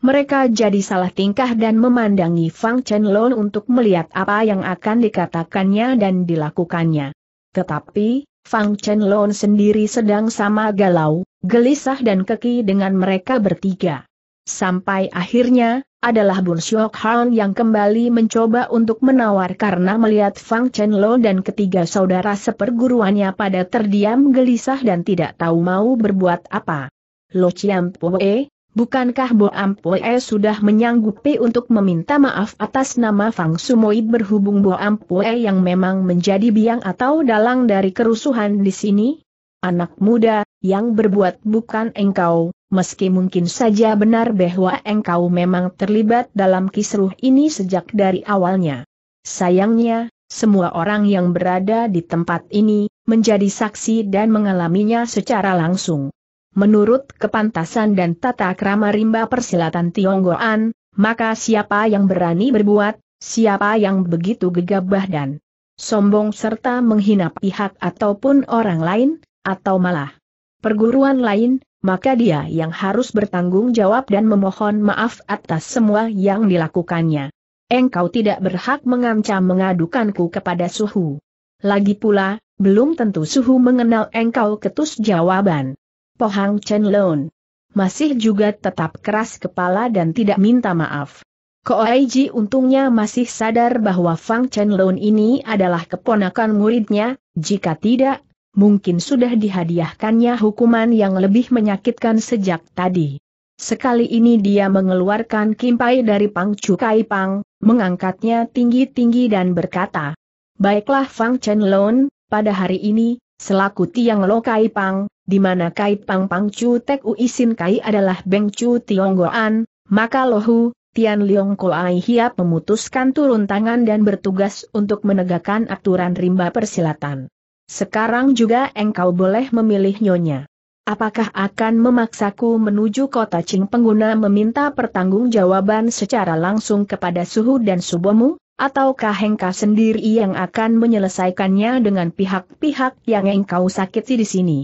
mereka jadi salah tingkah dan memandangi Fang Chen untuk melihat apa yang akan dikatakannya dan dilakukannya. Tetapi, Fang Chen sendiri sedang sama galau, gelisah dan keki dengan mereka bertiga. Sampai akhirnya, adalah Bun Siok Han yang kembali mencoba untuk menawar karena melihat Fang Chen dan ketiga saudara seperguruannya pada terdiam gelisah dan tidak tahu mau berbuat apa. Lo Chiam Pue, Bukankah Bo Ampue sudah menyanggupi untuk meminta maaf atas nama Fang Sumoid berhubung Bo Ampue yang memang menjadi biang atau dalang dari kerusuhan di sini? Anak muda, yang berbuat bukan engkau, meski mungkin saja benar bahwa engkau memang terlibat dalam kisruh ini sejak dari awalnya. Sayangnya, semua orang yang berada di tempat ini, menjadi saksi dan mengalaminya secara langsung. Menurut kepantasan dan tata krama rimba persilatan Tionggoan, maka siapa yang berani berbuat, siapa yang begitu gegabah dan sombong serta menghina pihak ataupun orang lain, atau malah perguruan lain, maka dia yang harus bertanggung jawab dan memohon maaf atas semua yang dilakukannya. Engkau tidak berhak mengancam mengadukanku kepada suhu. Lagi pula, belum tentu suhu mengenal engkau ketus jawaban. Pohang Chen Lon. Masih juga tetap keras kepala dan tidak minta maaf. Koaiji untungnya masih sadar bahwa Fang Chen Lon ini adalah keponakan muridnya, jika tidak, mungkin sudah dihadiahkannya hukuman yang lebih menyakitkan sejak tadi. Sekali ini dia mengeluarkan kimpai dari Kai Pang, mengangkatnya tinggi-tinggi dan berkata, Baiklah Fang Chen Lon, pada hari ini, Selaku Tiang Lo Kai Pang, di mana Kai Pang Pang Chu Tek Uisin Kai adalah Beng Chu Tionggoan, maka Lohu, Tian Leong Koai Hiap memutuskan turun tangan dan bertugas untuk menegakkan aturan rimba persilatan. Sekarang juga engkau boleh memilih nyonya. Apakah akan memaksaku menuju kota Qing pengguna meminta pertanggungjawaban secara langsung kepada suhu dan subomu? Ataukah engkau sendiri yang akan menyelesaikannya dengan pihak-pihak yang engkau sakiti di sini?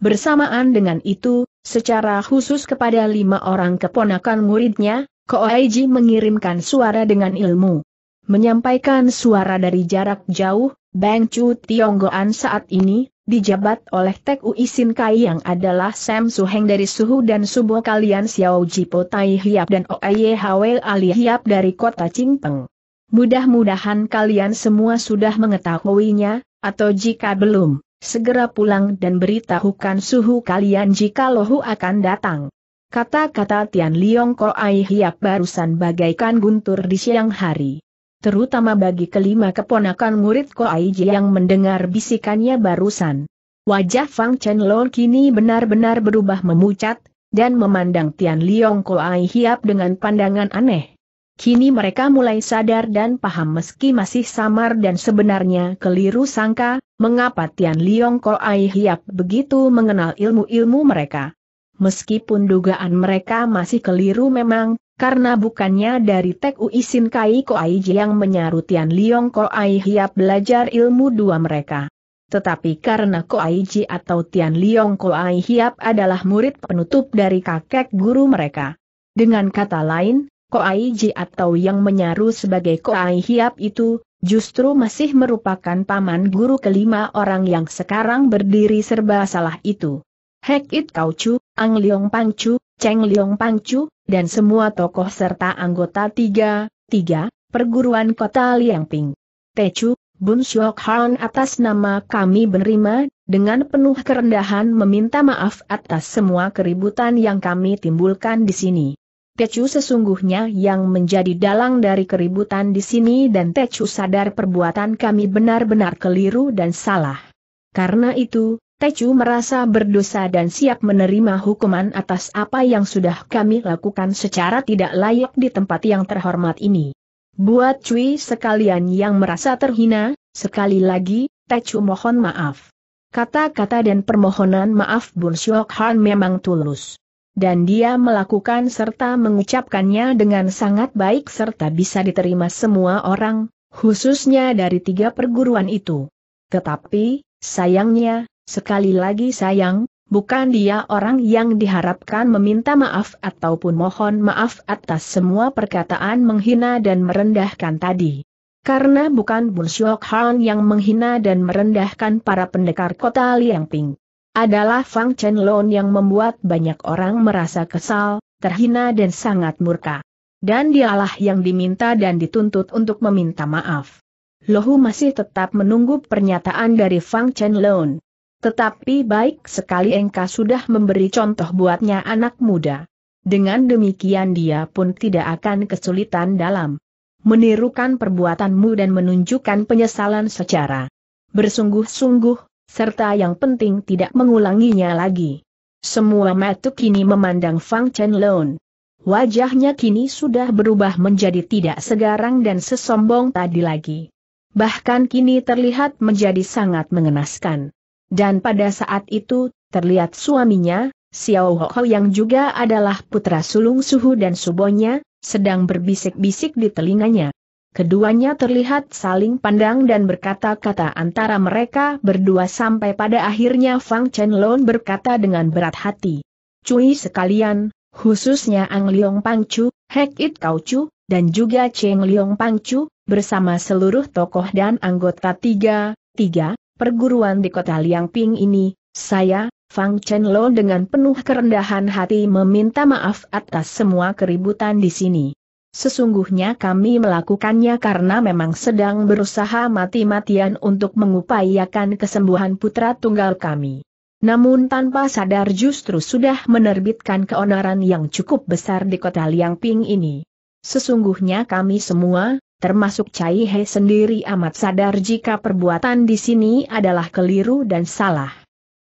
Bersamaan dengan itu, secara khusus kepada lima orang keponakan muridnya, Koaiji mengirimkan suara dengan ilmu. Menyampaikan suara dari jarak jauh, Bang Chu Tionggoan saat ini, dijabat oleh Tek Ui Kai yang adalah Sam Suheng dari Suhu dan Subo kalian Xiao Jipo Tai Hiap dan Oye Hwe Ali Hiap dari kota Qingpeng. Mudah-mudahan kalian semua sudah mengetahuinya, atau jika belum, segera pulang dan beritahukan suhu kalian jika lohu akan datang. Kata-kata Tian Liong Ai Hiap barusan bagaikan guntur di siang hari. Terutama bagi kelima keponakan murid Ko Ai Ji yang mendengar bisikannya barusan. Wajah Fang Chen Lo kini benar-benar berubah memucat, dan memandang Tian Liong Ai Hiap dengan pandangan aneh. Kini mereka mulai sadar dan paham meski masih samar dan sebenarnya keliru sangka, mengapa Tian Liong Ai Hiap begitu mengenal ilmu-ilmu mereka. Meskipun dugaan mereka masih keliru memang, karena bukannya dari Tek Ui Sin Kai Ji yang menyaru Tian Liong Ai Hiap belajar ilmu dua mereka. Tetapi karena Ko Ai Ji atau Tian Liong Ai Hiap adalah murid penutup dari kakek guru mereka. Dengan kata lain, Koai Ji atau yang menyaru sebagai Koai Hiap itu, justru masih merupakan paman guru kelima orang yang sekarang berdiri serba salah itu. Hek It Kau Chu, Ang Liong Pang Chu, Cheng Liong Pang Chu, dan semua tokoh serta anggota tiga, tiga, perguruan kota Liangping. Chu, Bun Shok Han atas nama kami menerima, dengan penuh kerendahan meminta maaf atas semua keributan yang kami timbulkan di sini. Tecu sesungguhnya yang menjadi dalang dari keributan di sini dan Tecu sadar perbuatan kami benar-benar keliru dan salah. Karena itu, Tecu merasa berdosa dan siap menerima hukuman atas apa yang sudah kami lakukan secara tidak layak di tempat yang terhormat ini. Buat Cui sekalian yang merasa terhina, sekali lagi, Tecu mohon maaf. Kata-kata dan permohonan maaf Bun Syok Han memang tulus dan dia melakukan serta mengucapkannya dengan sangat baik serta bisa diterima semua orang, khususnya dari tiga perguruan itu. Tetapi, sayangnya, sekali lagi sayang, bukan dia orang yang diharapkan meminta maaf ataupun mohon maaf atas semua perkataan menghina dan merendahkan tadi. Karena bukan Bun Han yang menghina dan merendahkan para pendekar kota Liangping adalah Fang Chen Lon yang membuat banyak orang merasa kesal, terhina dan sangat murka. Dan dialah yang diminta dan dituntut untuk meminta maaf. Lohu masih tetap menunggu pernyataan dari Fang Chen Lon. Tetapi baik sekali Engka sudah memberi contoh buatnya anak muda. Dengan demikian dia pun tidak akan kesulitan dalam menirukan perbuatanmu dan menunjukkan penyesalan secara bersungguh-sungguh, serta yang penting tidak mengulanginya lagi. Semua mata kini memandang Fang Chen Lone. Wajahnya kini sudah berubah menjadi tidak segarang dan sesombong tadi lagi. Bahkan kini terlihat menjadi sangat mengenaskan. Dan pada saat itu, terlihat suaminya, Xiao Ho yang juga adalah putra sulung Suhu dan Subonya, sedang berbisik-bisik di telinganya. Keduanya terlihat saling pandang dan berkata-kata antara mereka berdua sampai pada akhirnya Fang Chen berkata dengan berat hati. Cui sekalian, khususnya Ang Leong Pang Chu, Hek It Kau Chu, dan juga Cheng Leong Pang Chu, bersama seluruh tokoh dan anggota tiga, tiga, perguruan di kota Liang Ping ini, saya, Fang Chen dengan penuh kerendahan hati meminta maaf atas semua keributan di sini. Sesungguhnya kami melakukannya karena memang sedang berusaha mati-matian untuk mengupayakan kesembuhan putra tunggal kami. Namun tanpa sadar justru sudah menerbitkan keonaran yang cukup besar di kota Liang Ping ini. Sesungguhnya kami semua, termasuk Cai He sendiri amat sadar jika perbuatan di sini adalah keliru dan salah.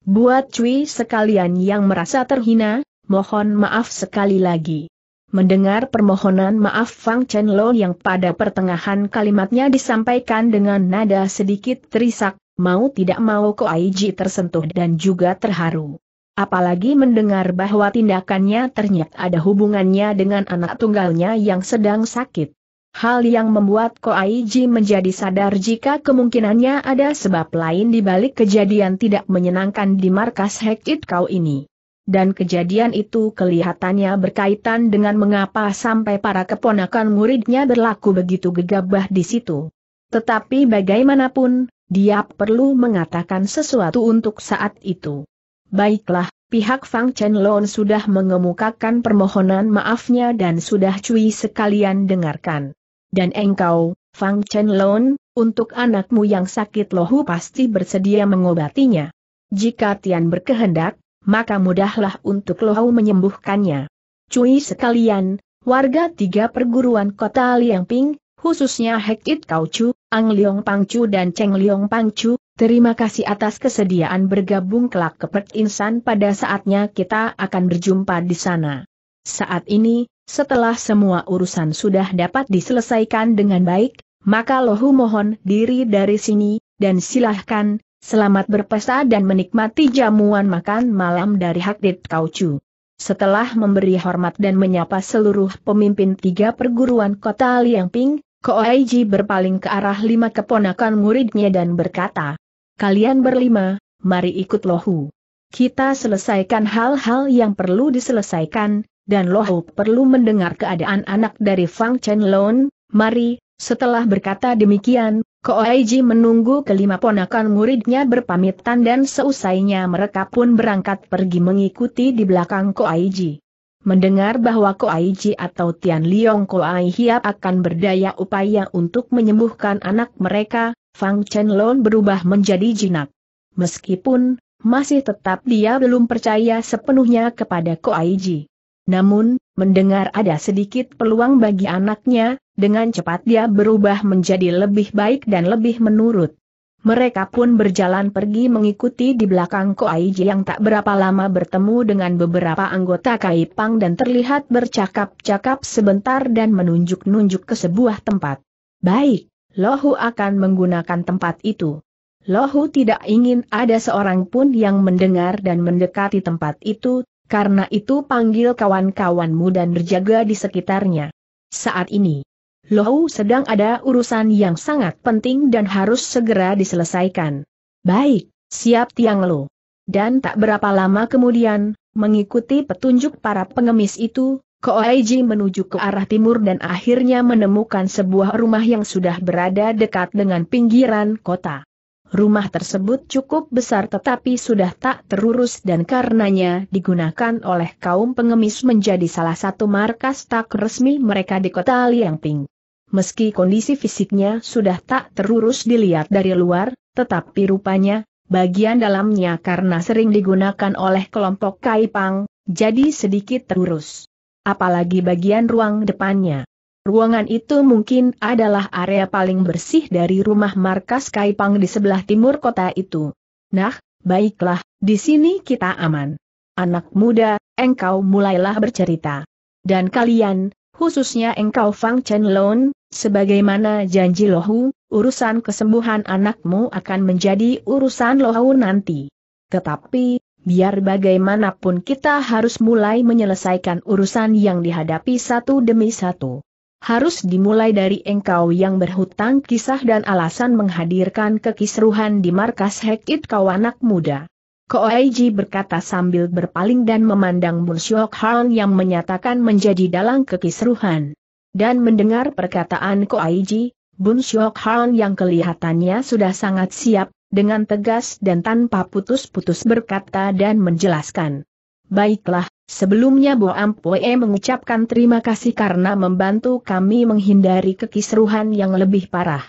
Buat Cui sekalian yang merasa terhina, mohon maaf sekali lagi. Mendengar permohonan maaf Fang Chen Lo yang pada pertengahan kalimatnya disampaikan dengan nada sedikit terisak, mau tidak mau Ko Ji tersentuh dan juga terharu. Apalagi mendengar bahwa tindakannya ternyata ada hubungannya dengan anak tunggalnya yang sedang sakit. Hal yang membuat Ko Ji menjadi sadar jika kemungkinannya ada sebab lain di balik kejadian tidak menyenangkan di markas Hekit Kau ini dan kejadian itu kelihatannya berkaitan dengan mengapa sampai para keponakan muridnya berlaku begitu gegabah di situ. Tetapi bagaimanapun, dia perlu mengatakan sesuatu untuk saat itu. Baiklah, pihak Fang Chen sudah mengemukakan permohonan maafnya dan sudah cuy sekalian dengarkan. Dan engkau, Fang Chen untuk anakmu yang sakit lohu pasti bersedia mengobatinya. Jika Tian berkehendak, maka mudahlah untuk Lohau menyembuhkannya. Cui sekalian, warga tiga perguruan kota Liangping, khususnya Hek It Kaucu, Ang Liong Pangcu dan Cheng Liong Pangcu, terima kasih atas kesediaan bergabung kelak ke Pek Insan pada saatnya kita akan berjumpa di sana. Saat ini, setelah semua urusan sudah dapat diselesaikan dengan baik, maka Lohu mohon diri dari sini, dan silahkan, Selamat berpesta dan menikmati jamuan makan malam dari Hakdit Kauchu. Setelah memberi hormat dan menyapa seluruh pemimpin tiga perguruan kota Liangping, Koaiji berpaling ke arah lima keponakan muridnya dan berkata, Kalian berlima, mari ikut Lohu. Kita selesaikan hal-hal yang perlu diselesaikan, dan Lohu perlu mendengar keadaan anak dari Fang Chen Lone, mari, setelah berkata demikian, Ko Aiji menunggu kelima ponakan muridnya berpamitan dan seusainya mereka pun berangkat pergi mengikuti di belakang Ko Aiji. Mendengar bahwa Ko Aiji atau Tian Liong Koai Hiap akan berdaya upaya untuk menyembuhkan anak mereka, Fang Chen berubah menjadi jinak. Meskipun, masih tetap dia belum percaya sepenuhnya kepada Ko Aiji. Namun, mendengar ada sedikit peluang bagi anaknya, dengan cepat dia berubah menjadi lebih baik dan lebih menurut. Mereka pun berjalan pergi mengikuti di belakang Koaiji yang tak berapa lama bertemu dengan beberapa anggota Kaipang dan terlihat bercakap-cakap sebentar dan menunjuk-nunjuk ke sebuah tempat. Baik, Lohu akan menggunakan tempat itu. Lohu tidak ingin ada seorang pun yang mendengar dan mendekati tempat itu, karena itu panggil kawan-kawanmu dan berjaga di sekitarnya. Saat ini, Lohu sedang ada urusan yang sangat penting dan harus segera diselesaikan. Baik, siap Tiang Lo. Dan tak berapa lama kemudian, mengikuti petunjuk para pengemis itu, Koaiji menuju ke arah timur dan akhirnya menemukan sebuah rumah yang sudah berada dekat dengan pinggiran kota. Rumah tersebut cukup besar tetapi sudah tak terurus dan karenanya digunakan oleh kaum pengemis menjadi salah satu markas tak resmi mereka di kota Liangping meski kondisi fisiknya sudah tak terurus dilihat dari luar, tetapi rupanya, bagian dalamnya karena sering digunakan oleh kelompok Kaipang, jadi sedikit terurus. Apalagi bagian ruang depannya. Ruangan itu mungkin adalah area paling bersih dari rumah markas Kaipang di sebelah timur kota itu. Nah, baiklah, di sini kita aman. Anak muda, engkau mulailah bercerita. Dan kalian, khususnya engkau Fang Chen Lon, sebagaimana janji Lohu, urusan kesembuhan anakmu akan menjadi urusan Lohu nanti. Tetapi, biar bagaimanapun kita harus mulai menyelesaikan urusan yang dihadapi satu demi satu harus dimulai dari engkau yang berhutang kisah dan alasan menghadirkan kekisruhan di markas Hekit kau anak muda. Koaiji berkata sambil berpaling dan memandang Mun Syok Han yang menyatakan menjadi dalang kekisruhan. Dan mendengar perkataan Koaiji, Munsyok Syok Han yang kelihatannya sudah sangat siap, dengan tegas dan tanpa putus-putus berkata dan menjelaskan. Baiklah, sebelumnya Bo Ampoe mengucapkan terima kasih karena membantu kami menghindari kekisruhan yang lebih parah.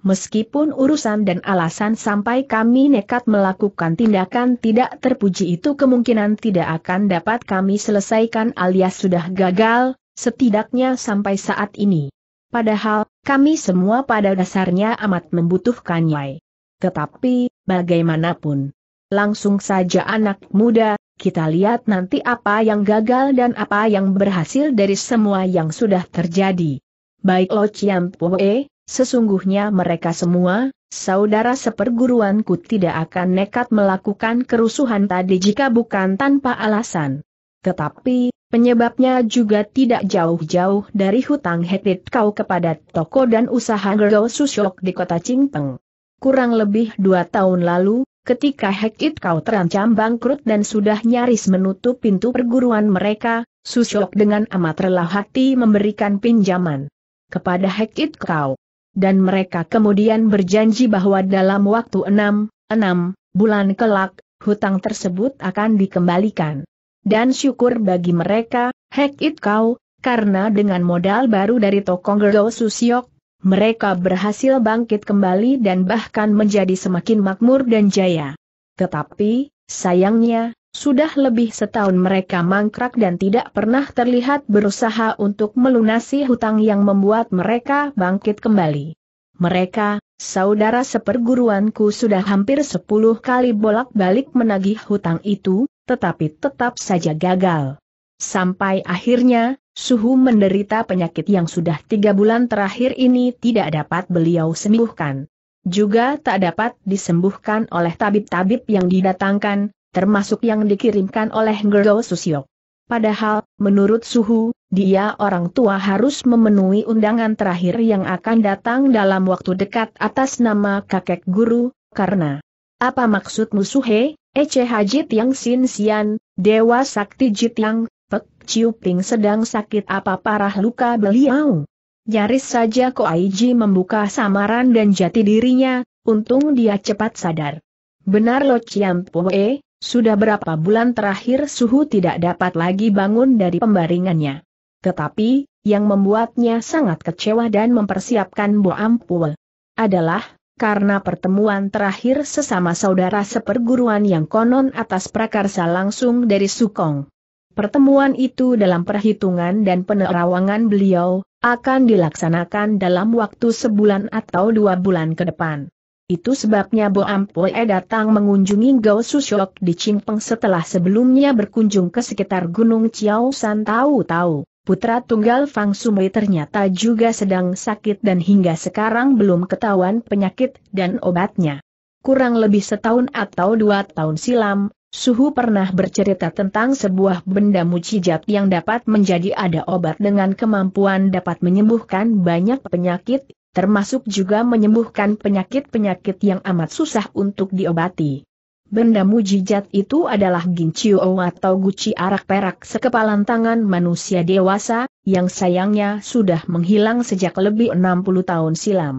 Meskipun urusan dan alasan sampai kami nekat melakukan tindakan tidak terpuji itu kemungkinan tidak akan dapat kami selesaikan alias sudah gagal, setidaknya sampai saat ini. Padahal, kami semua pada dasarnya amat membutuhkan Yai. Tetapi, bagaimanapun, langsung saja anak muda, kita lihat nanti apa yang gagal dan apa yang berhasil dari semua yang sudah terjadi. Baik Lo Chiam Pue, Sesungguhnya mereka semua, saudara seperguruanku tidak akan nekat melakukan kerusuhan tadi jika bukan tanpa alasan. Tetapi, penyebabnya juga tidak jauh-jauh dari hutang hetit kau kepada toko dan usaha Gergo Susyok di kota Cingpeng. Kurang lebih dua tahun lalu, ketika Hekit kau terancam bangkrut dan sudah nyaris menutup pintu perguruan mereka, Susyok dengan amat rela hati memberikan pinjaman kepada Hekit kau dan mereka kemudian berjanji bahwa dalam waktu enam, enam bulan kelak, hutang tersebut akan dikembalikan. Dan syukur bagi mereka, Hek It Kau, karena dengan modal baru dari Tokong Gerdo Susiok, mereka berhasil bangkit kembali dan bahkan menjadi semakin makmur dan jaya. Tetapi, sayangnya, sudah lebih setahun mereka mangkrak dan tidak pernah terlihat berusaha untuk melunasi hutang yang membuat mereka bangkit kembali. Mereka, saudara seperguruanku sudah hampir sepuluh kali bolak-balik menagih hutang itu, tetapi tetap saja gagal. Sampai akhirnya, Suhu menderita penyakit yang sudah tiga bulan terakhir ini tidak dapat beliau sembuhkan. Juga tak dapat disembuhkan oleh tabib-tabib yang didatangkan, termasuk yang dikirimkan oleh Gerdo Susio. Padahal, menurut Suhu, dia orang tua harus memenuhi undangan terakhir yang akan datang dalam waktu dekat atas nama kakek guru, karena apa maksudmu Suhe, Ece Haji Tiang Sin Sian, Dewa Sakti Jitiang, Pek Ciu Ping sedang sakit apa parah luka beliau? Nyaris saja Ko Koaiji membuka samaran dan jati dirinya, untung dia cepat sadar. Benar Lo Ciampoe. Poe, sudah berapa bulan terakhir suhu tidak dapat lagi bangun dari pembaringannya. Tetapi, yang membuatnya sangat kecewa dan mempersiapkan Bo Ampul adalah, karena pertemuan terakhir sesama saudara seperguruan yang konon atas prakarsa langsung dari Sukong. Pertemuan itu dalam perhitungan dan penerawangan beliau, akan dilaksanakan dalam waktu sebulan atau dua bulan ke depan. Itu sebabnya Bo Ampoe datang mengunjungi Gao Sushok di Chingpeng setelah sebelumnya berkunjung ke sekitar Gunung San tahu-tahu. Putra tunggal Fang Sumei ternyata juga sedang sakit dan hingga sekarang belum ketahuan penyakit dan obatnya. Kurang lebih setahun atau dua tahun silam, Suhu pernah bercerita tentang sebuah benda mujizat yang dapat menjadi ada obat dengan kemampuan dapat menyembuhkan banyak penyakit, termasuk juga menyembuhkan penyakit-penyakit yang amat susah untuk diobati. Benda mujizat itu adalah ginciu atau guci arak perak sekepalan tangan manusia dewasa, yang sayangnya sudah menghilang sejak lebih 60 tahun silam.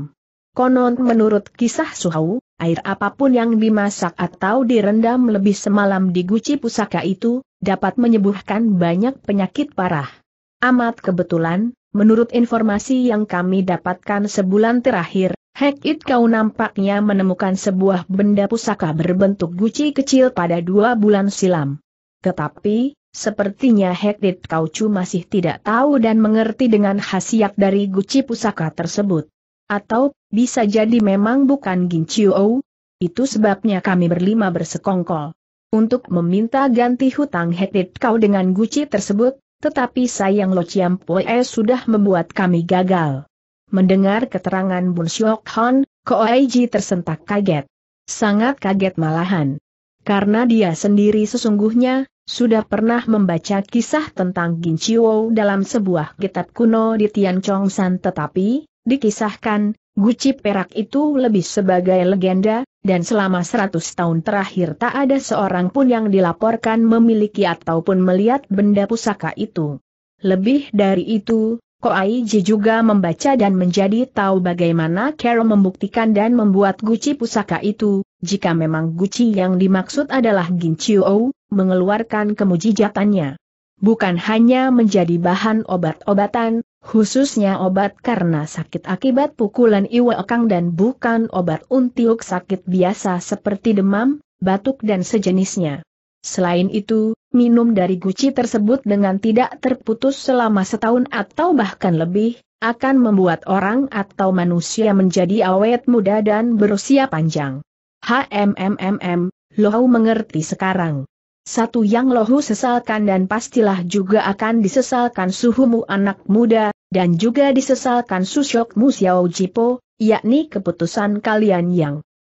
Konon menurut kisah Suhau, air apapun yang dimasak atau direndam lebih semalam di guci pusaka itu, dapat menyembuhkan banyak penyakit parah. Amat kebetulan, Menurut informasi yang kami dapatkan sebulan terakhir, Hekit kau nampaknya menemukan sebuah benda pusaka berbentuk guci kecil pada dua bulan silam. Tetapi, sepertinya Hekit kau cuma masih tidak tahu dan mengerti dengan khasiat dari guci pusaka tersebut. Atau, bisa jadi memang bukan Chiu Itu sebabnya kami berlima bersekongkol. Untuk meminta ganti hutang Hekit kau dengan guci tersebut, tetapi sayang Lo Chiam Poe sudah membuat kami gagal. Mendengar keterangan Bun Syok Han, Koaiji tersentak kaget. Sangat kaget malahan. Karena dia sendiri sesungguhnya, sudah pernah membaca kisah tentang Gin Chiu dalam sebuah kitab kuno di Tian Chong San tetapi, dikisahkan, guci perak itu lebih sebagai legenda, dan selama seratus tahun terakhir tak ada seorang pun yang dilaporkan memiliki ataupun melihat benda pusaka itu. Lebih dari itu, Ko Koaiji juga membaca dan menjadi tahu bagaimana Carol membuktikan dan membuat guci pusaka itu, jika memang guci yang dimaksud adalah Ginchiou, mengeluarkan kemujijatannya. Bukan hanya menjadi bahan obat-obatan, Khususnya obat karena sakit akibat pukulan iwakang dan bukan obat untuk sakit biasa seperti demam, batuk dan sejenisnya. Selain itu, minum dari guci tersebut dengan tidak terputus selama setahun atau bahkan lebih, akan membuat orang atau manusia menjadi awet muda dan berusia panjang. HMMMM, Lohau mengerti sekarang. Satu yang lohu sesalkan dan pastilah juga akan disesalkan suhumu anak muda, dan juga disesalkan susyokmu Xiao Jipo, yakni keputusan kalian yang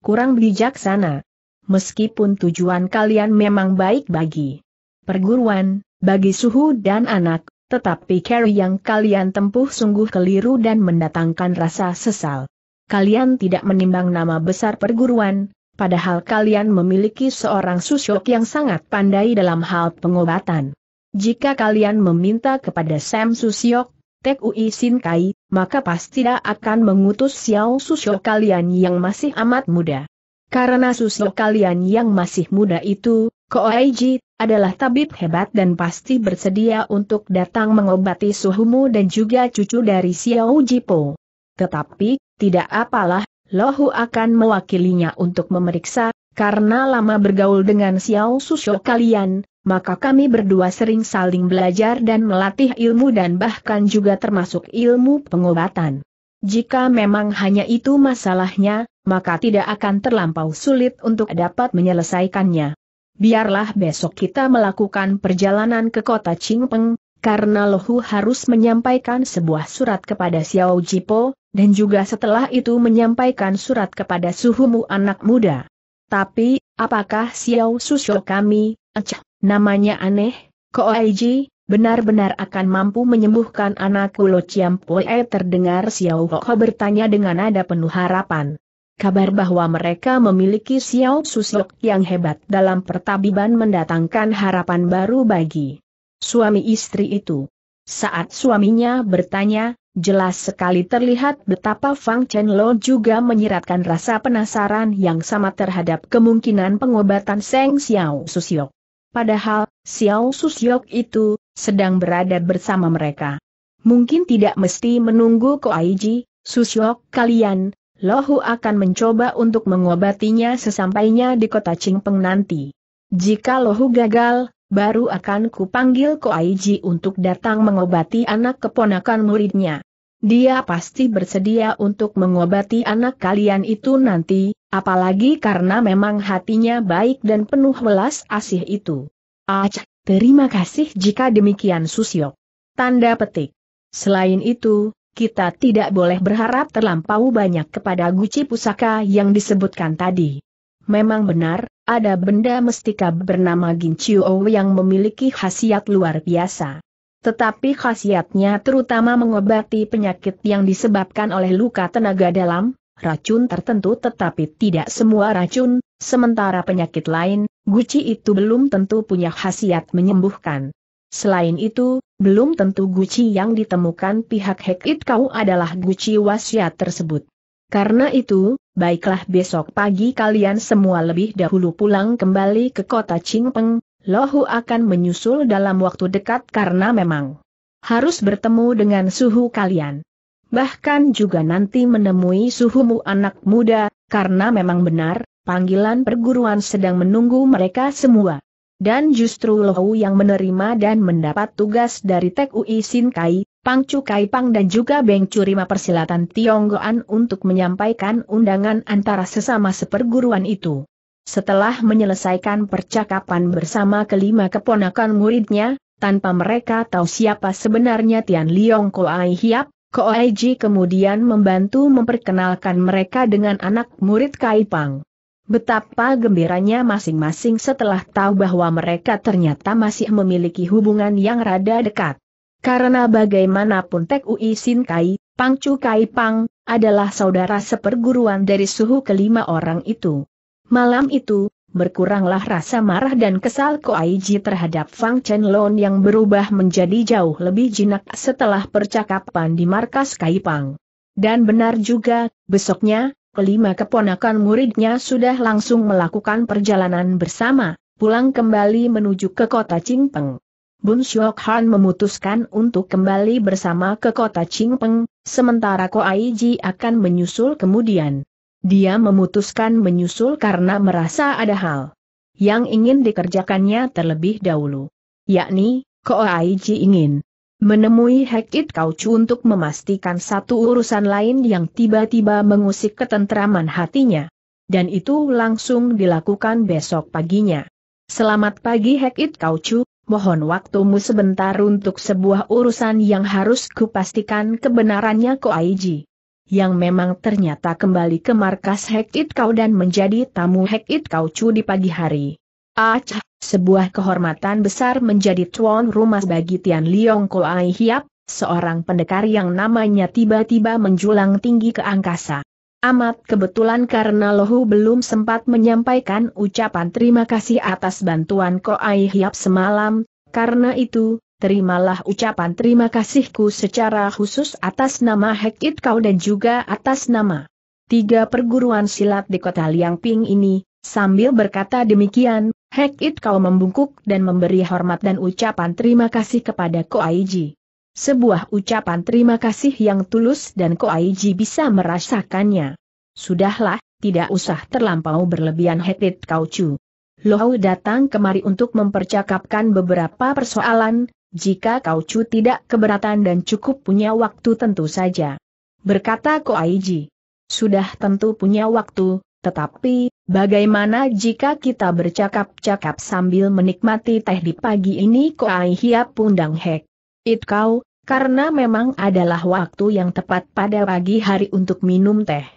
kurang bijaksana. Meskipun tujuan kalian memang baik bagi perguruan, bagi suhu dan anak, tetapi care yang kalian tempuh sungguh keliru dan mendatangkan rasa sesal. Kalian tidak menimbang nama besar perguruan, padahal kalian memiliki seorang susyok yang sangat pandai dalam hal pengobatan. Jika kalian meminta kepada Sam Susyok, Tek Ui Sin Kai, maka pasti tidak akan mengutus Xiao Susyok kalian yang masih amat muda. Karena susyok kalian yang masih muda itu, Koaiji, adalah tabib hebat dan pasti bersedia untuk datang mengobati suhumu dan juga cucu dari Xiao Jipo. Tetapi, tidak apalah, Lohu akan mewakilinya untuk memeriksa, karena lama bergaul dengan Xiao Susho kalian, maka kami berdua sering saling belajar dan melatih ilmu dan bahkan juga termasuk ilmu pengobatan. Jika memang hanya itu masalahnya, maka tidak akan terlampau sulit untuk dapat menyelesaikannya. Biarlah besok kita melakukan perjalanan ke kota Qingpeng, karena Lohu harus menyampaikan sebuah surat kepada Xiao Jipo, dan juga setelah itu menyampaikan surat kepada Suhumu anak muda. Tapi, apakah Xiao Susho kami, acah, namanya aneh, Koaiji, benar-benar akan mampu menyembuhkan anakku Lo Chiampue terdengar Xiao Hoho bertanya dengan nada penuh harapan. Kabar bahwa mereka memiliki Xiao Susok yang hebat dalam pertabiban mendatangkan harapan baru bagi suami istri itu. Saat suaminya bertanya, jelas sekali terlihat betapa Fang Chen Lo juga menyiratkan rasa penasaran yang sama terhadap kemungkinan pengobatan Seng Xiao Susiok. Padahal, Xiao Susiok itu, sedang berada bersama mereka. Mungkin tidak mesti menunggu Ko Aiji, Susiok kalian, Lohu akan mencoba untuk mengobatinya sesampainya di kota Chingpeng nanti. Jika Lohu gagal, baru akan kupanggil Aiji untuk datang mengobati anak keponakan muridnya. Dia pasti bersedia untuk mengobati anak kalian itu nanti, apalagi karena memang hatinya baik dan penuh welas asih itu. Acak, terima kasih jika demikian Susyo. Tanda petik. Selain itu, kita tidak boleh berharap terlampau banyak kepada guci pusaka yang disebutkan tadi. Memang benar, ada benda mestika bernama Ginchuo yang memiliki khasiat luar biasa. Tetapi khasiatnya terutama mengobati penyakit yang disebabkan oleh luka tenaga dalam, racun tertentu tetapi tidak semua racun, sementara penyakit lain, guci itu belum tentu punya khasiat menyembuhkan. Selain itu, belum tentu guci yang ditemukan pihak Hekit kau adalah guci wasiat tersebut. Karena itu, baiklah besok pagi kalian semua lebih dahulu pulang kembali ke kota Chingpeng, Lohu akan menyusul dalam waktu dekat karena memang harus bertemu dengan suhu kalian. Bahkan juga nanti menemui suhumu anak muda, karena memang benar, panggilan perguruan sedang menunggu mereka semua. Dan justru Lohu yang menerima dan mendapat tugas dari Tek Ui Sin Kai, Pang Cukai Pang dan juga Beng Curima persilatan Tionggoan untuk menyampaikan undangan antara sesama seperguruan itu. Setelah menyelesaikan percakapan bersama kelima keponakan muridnya, tanpa mereka tahu siapa sebenarnya Tian Liong Koai Hiap, Koai Ji kemudian membantu memperkenalkan mereka dengan anak murid Kai Pang. Betapa gembiranya masing-masing setelah tahu bahwa mereka ternyata masih memiliki hubungan yang rada dekat. Karena bagaimanapun Tek Ui Sin Kai, Pang Chu Kai Pang, adalah saudara seperguruan dari suhu kelima orang itu. Malam itu, berkuranglah rasa marah dan kesal Ko Koaiji terhadap Fang Chen Lon yang berubah menjadi jauh lebih jinak setelah percakapan di markas Kai Pang. Dan benar juga, besoknya, kelima keponakan muridnya sudah langsung melakukan perjalanan bersama, pulang kembali menuju ke kota Qingpeng. Bun Shok Han memutuskan untuk kembali bersama ke kota Qingpeng, sementara Ko Ai Ji akan menyusul kemudian. Dia memutuskan menyusul karena merasa ada hal yang ingin dikerjakannya terlebih dahulu. Yakni, Ko Ai Ji ingin menemui Hekit Kaucu untuk memastikan satu urusan lain yang tiba-tiba mengusik ketentraman hatinya. Dan itu langsung dilakukan besok paginya. Selamat pagi Hekit Kaucu, mohon waktumu sebentar untuk sebuah urusan yang harus kupastikan kebenarannya Ko Aiji. Yang memang ternyata kembali ke markas Hekit Kau dan menjadi tamu Hekit Kau Chu di pagi hari. Acah, ah, sebuah kehormatan besar menjadi tuan rumah bagi Tian Liong Ai Hiap, seorang pendekar yang namanya tiba-tiba menjulang tinggi ke angkasa. Amat kebetulan karena Lohu belum sempat menyampaikan ucapan terima kasih atas bantuan Koai Hiap semalam, karena itu, terimalah ucapan terima kasihku secara khusus atas nama Hekit Kau dan juga atas nama tiga perguruan silat di kota Liang Ping ini, sambil berkata demikian, Hekit Kau membungkuk dan memberi hormat dan ucapan terima kasih kepada Ai Ji. Sebuah ucapan terima kasih yang tulus dan Ko Koaiji bisa merasakannya. Sudahlah, tidak usah terlampau berlebihan Hetit Kaucu. loh, datang kemari untuk mempercakapkan beberapa persoalan, jika Kaucu tidak keberatan dan cukup punya waktu tentu saja. Berkata Ko Koaiji, sudah tentu punya waktu, tetapi, bagaimana jika kita bercakap-cakap sambil menikmati teh di pagi ini Ko Aiji Pundang Hek? It kau, karena memang adalah waktu yang tepat pada pagi hari untuk minum teh.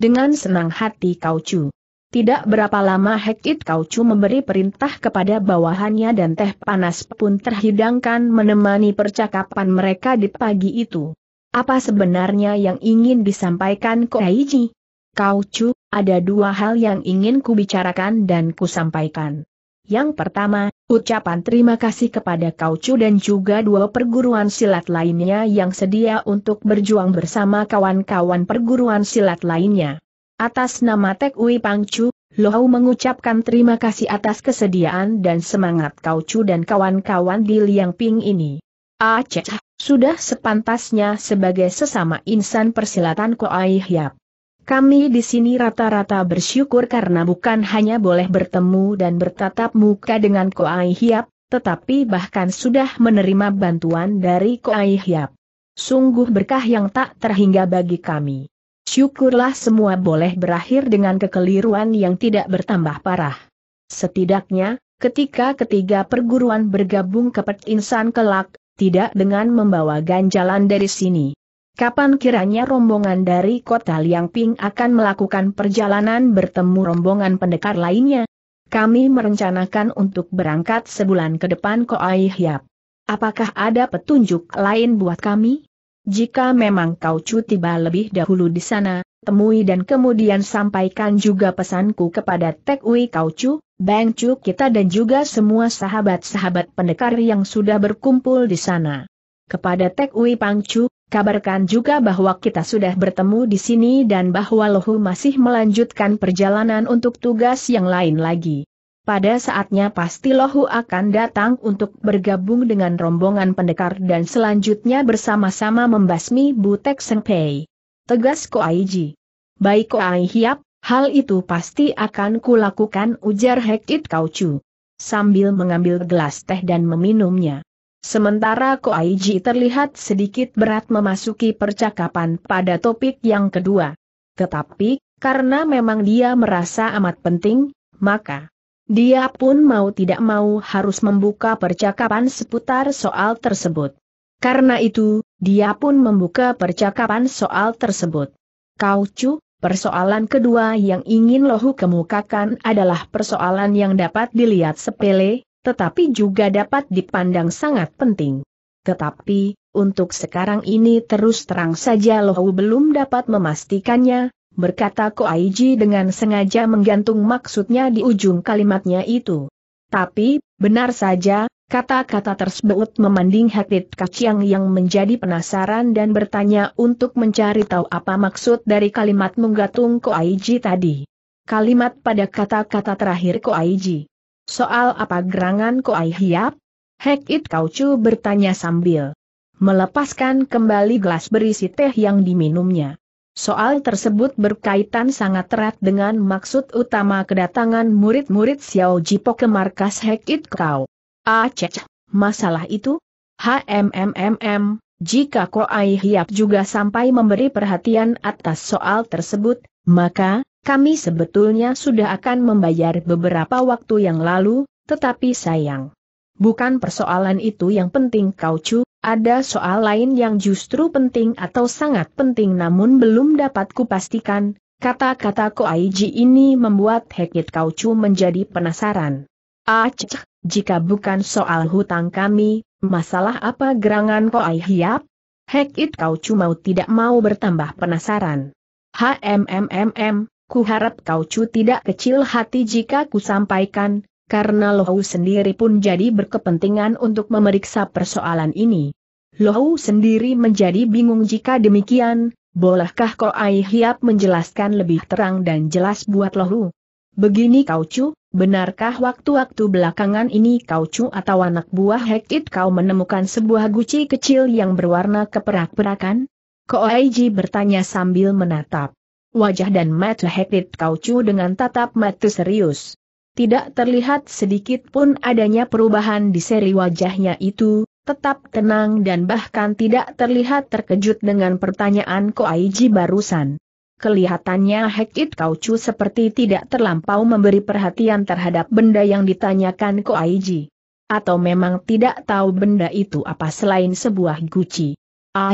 Dengan senang hati kau cu. Tidak berapa lama kau cu memberi perintah kepada bawahannya dan teh panas pun terhidangkan menemani percakapan mereka di pagi itu. Apa sebenarnya yang ingin disampaikan Kau cu, ada dua hal yang ingin ku bicarakan dan ku sampaikan. Yang pertama, ucapan terima kasih kepada Kau Chu dan juga dua perguruan silat lainnya yang sedia untuk berjuang bersama kawan-kawan perguruan silat lainnya. Atas nama Tek Ui Pang Chu, Lohau mengucapkan terima kasih atas kesediaan dan semangat Kau Chu dan kawan-kawan di Liang Ping ini. Aceh, sudah sepantasnya sebagai sesama insan persilatan Koai Hiap. Kami di sini rata-rata bersyukur karena bukan hanya boleh bertemu dan bertatap muka dengan Koai Hiap, tetapi bahkan sudah menerima bantuan dari Koai Hiap. Sungguh berkah yang tak terhingga bagi kami. Syukurlah semua boleh berakhir dengan kekeliruan yang tidak bertambah parah. Setidaknya, ketika ketiga perguruan bergabung ke Pet Insan kelak, tidak dengan membawa ganjalan dari sini. Kapan kiranya rombongan dari kota Liangping akan melakukan perjalanan bertemu rombongan pendekar lainnya? Kami merencanakan untuk berangkat sebulan ke depan ke Aihyap. Apakah ada petunjuk lain buat kami? Jika memang kau cu tiba lebih dahulu di sana, temui dan kemudian sampaikan juga pesanku kepada Tek Ui Kau Chu, Bang Chu kita dan juga semua sahabat-sahabat pendekar yang sudah berkumpul di sana kepada Tek Ui Pangcu, kabarkan juga bahwa kita sudah bertemu di sini dan bahwa Lohu masih melanjutkan perjalanan untuk tugas yang lain lagi. Pada saatnya pasti Lohu akan datang untuk bergabung dengan rombongan pendekar dan selanjutnya bersama-sama membasmi Butek Sengpei. Tegas Koaiji. Baik Ai Hiap, hal itu pasti akan kulakukan ujar Hekit Kaucu. Sambil mengambil gelas teh dan meminumnya. Sementara Ko Koaiji terlihat sedikit berat memasuki percakapan pada topik yang kedua. Tetapi, karena memang dia merasa amat penting, maka dia pun mau tidak mau harus membuka percakapan seputar soal tersebut. Karena itu, dia pun membuka percakapan soal tersebut. Kau Chu, persoalan kedua yang ingin lohu kemukakan adalah persoalan yang dapat dilihat sepele, tetapi juga dapat dipandang sangat penting. Tetapi, untuk sekarang ini terus terang saja Lohu belum dapat memastikannya, berkata Ko Aiji dengan sengaja menggantung maksudnya di ujung kalimatnya itu. Tapi, benar saja, kata-kata tersebut memanding hati Kaciang yang menjadi penasaran dan bertanya untuk mencari tahu apa maksud dari kalimat menggantung Ko Aiji tadi. Kalimat pada kata-kata terakhir Ko Aiji. Soal apa gerangan Koai Hiap? Hek It Kaucu bertanya sambil melepaskan kembali gelas berisi teh yang diminumnya. Soal tersebut berkaitan sangat erat dengan maksud utama kedatangan murid-murid Xiao Jipo ke markas It Kau. Aceh, ah, masalah itu? HMMMM, jika Koai Hiap juga sampai memberi perhatian atas soal tersebut, maka, kami sebetulnya sudah akan membayar beberapa waktu yang lalu, tetapi sayang. Bukan persoalan itu yang penting kau cu, ada soal lain yang justru penting atau sangat penting namun belum dapat kupastikan, kata-kata Koaiji ini membuat Hekit cu menjadi penasaran. Aceh, ah, jika bukan soal hutang kami, masalah apa gerangan Koai Aihiap? Hekit cu mau tidak mau bertambah penasaran. HMMMM, kuharap kau cu tidak kecil hati jika ku sampaikan, karena Lohau sendiri pun jadi berkepentingan untuk memeriksa persoalan ini. Lohau sendiri menjadi bingung jika demikian, bolehkah kau Ai Hiap menjelaskan lebih terang dan jelas buat Lohau? Begini kau cu, benarkah waktu-waktu belakangan ini kau cu atau anak buah Hekit kau menemukan sebuah guci kecil yang berwarna keperak-perakan? Koaiji bertanya sambil menatap wajah dan mata Hekit Kaucu dengan tatap mata serius. Tidak terlihat sedikit pun adanya perubahan di seri wajahnya itu, tetap tenang dan bahkan tidak terlihat terkejut dengan pertanyaan Ko Koaiji barusan. Kelihatannya Hekit Kaucu seperti tidak terlampau memberi perhatian terhadap benda yang ditanyakan Ko Koaiji. Atau memang tidak tahu benda itu apa selain sebuah guci. Ah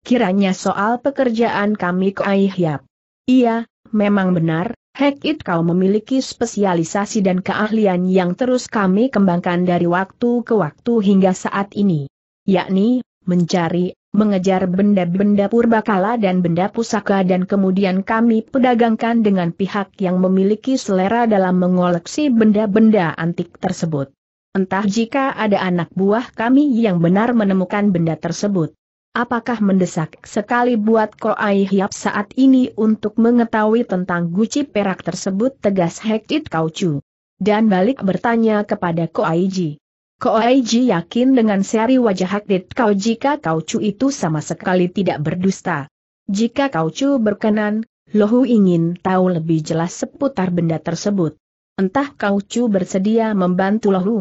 kiranya soal pekerjaan kami Ko Koaihyap. Iya, memang benar, Hekit kau memiliki spesialisasi dan keahlian yang terus kami kembangkan dari waktu ke waktu hingga saat ini. Yakni, mencari, mengejar benda-benda purbakala dan benda pusaka dan kemudian kami pedagangkan dengan pihak yang memiliki selera dalam mengoleksi benda-benda antik tersebut. Entah jika ada anak buah kami yang benar menemukan benda tersebut. Apakah mendesak sekali buat Koai Hiap saat ini untuk mengetahui tentang guci perak tersebut tegas Kau Kaucu? Dan balik bertanya kepada Koai Ji. Koai Ji yakin dengan seri wajah It Kau jika Kaucu itu sama sekali tidak berdusta. Jika Kaucu berkenan, Lohu ingin tahu lebih jelas seputar benda tersebut. Entah Kaucu bersedia membantu Lohu.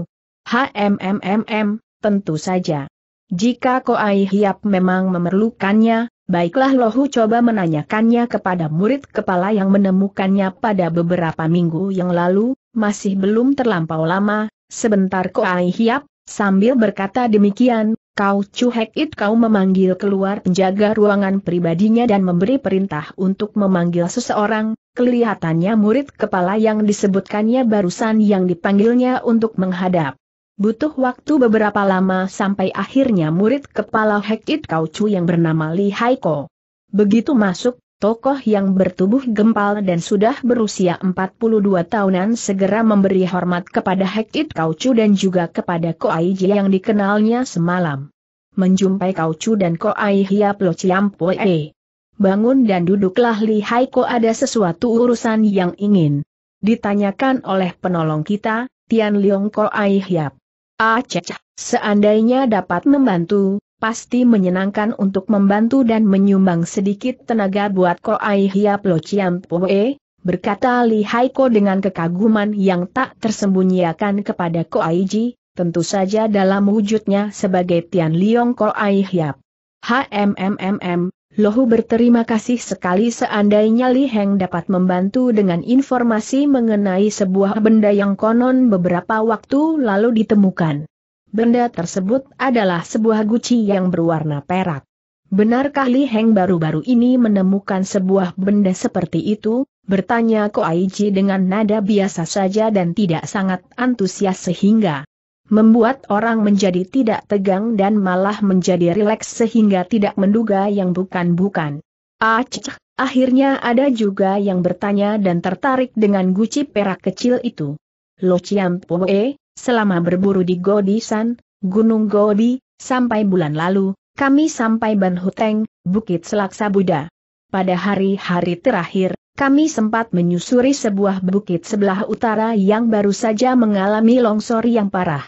HMMMM, tentu saja. Jika Koai Hiap memang memerlukannya, baiklah Lohu coba menanyakannya kepada murid kepala yang menemukannya pada beberapa minggu yang lalu, masih belum terlampau lama, sebentar Koai Hiap, sambil berkata demikian, kau cuhek it kau memanggil keluar penjaga ruangan pribadinya dan memberi perintah untuk memanggil seseorang, kelihatannya murid kepala yang disebutkannya barusan yang dipanggilnya untuk menghadap. Butuh waktu beberapa lama sampai akhirnya murid kepala Hekit Kauchu yang bernama Li Haiko. Begitu masuk, tokoh yang bertubuh gempal dan sudah berusia 42 tahunan segera memberi hormat kepada Hekit Kauchu dan juga kepada Ko Koaiji yang dikenalnya semalam. Menjumpai Kauchu dan Ko Koaihia Plo Ciampoe. Bangun dan duduklah Li Haiko ada sesuatu urusan yang ingin ditanyakan oleh penolong kita, Tian Liong Ko Hiap. Aceh, seandainya dapat membantu, pasti menyenangkan untuk membantu dan menyumbang sedikit tenaga buat Ai Hiap Lo Chiam Poe, berkata Li Haiko dengan kekaguman yang tak tersembunyikan kepada Ai Ji, tentu saja dalam wujudnya sebagai Tian Liong Ai Hiap. HMMMM, Lohu berterima kasih sekali seandainya Li Heng dapat membantu dengan informasi mengenai sebuah benda yang konon beberapa waktu lalu ditemukan. Benda tersebut adalah sebuah guci yang berwarna perak. Benarkah Li Heng baru-baru ini menemukan sebuah benda seperti itu? Bertanya Ko Koaiji dengan nada biasa saja dan tidak sangat antusias sehingga membuat orang menjadi tidak tegang dan malah menjadi rileks sehingga tidak menduga yang bukan-bukan. Aceh, akhirnya ada juga yang bertanya dan tertarik dengan guci perak kecil itu. Lo Chiam Poe, selama berburu di Godisan, Gunung Godi, sampai bulan lalu, kami sampai Ban Huteng, Bukit Selaksa Buddha. Pada hari-hari terakhir, kami sempat menyusuri sebuah bukit sebelah utara yang baru saja mengalami longsor yang parah.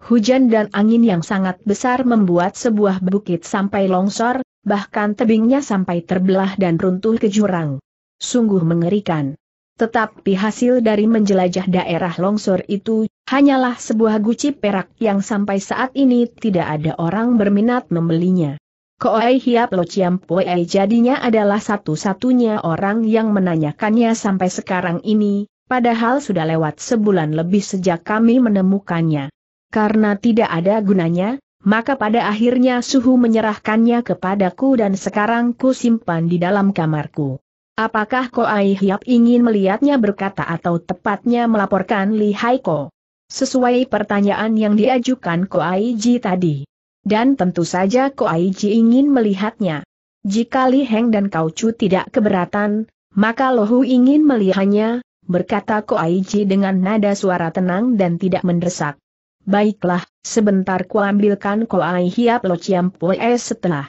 Hujan dan angin yang sangat besar membuat sebuah bukit sampai longsor, bahkan tebingnya sampai terbelah dan runtuh ke jurang. Sungguh mengerikan. Tetapi hasil dari menjelajah daerah longsor itu, hanyalah sebuah guci perak yang sampai saat ini tidak ada orang berminat membelinya. Koei Hiap Lo Poei jadinya adalah satu-satunya orang yang menanyakannya sampai sekarang ini, padahal sudah lewat sebulan lebih sejak kami menemukannya. Karena tidak ada gunanya, maka pada akhirnya suhu menyerahkannya kepadaku dan sekarang ku simpan di dalam kamarku. Apakah Koai Hiap ingin melihatnya berkata atau tepatnya melaporkan Li Ko? Sesuai pertanyaan yang diajukan Koai Ji tadi. Dan tentu saja Koai Ji ingin melihatnya. Jika Li Heng dan Kau Chu tidak keberatan, maka Lohu ingin melihatnya, berkata Koai Ji dengan nada suara tenang dan tidak mendesak. Baiklah, sebentar kuambilkan ambilkan koai hiap lo ciam setelah.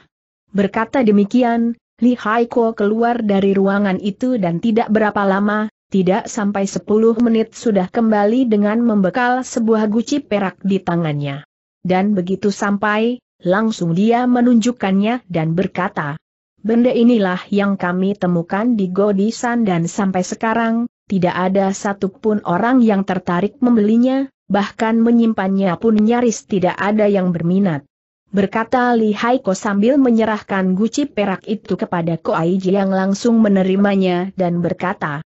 Berkata demikian, Li Haiko keluar dari ruangan itu dan tidak berapa lama, tidak sampai 10 menit sudah kembali dengan membekal sebuah guci perak di tangannya. Dan begitu sampai, langsung dia menunjukkannya dan berkata, Benda inilah yang kami temukan di Godisan dan sampai sekarang, tidak ada satupun orang yang tertarik membelinya, bahkan menyimpannya pun nyaris tidak ada yang berminat. Berkata Li Haiko sambil menyerahkan guci perak itu kepada Koai yang langsung menerimanya dan berkata,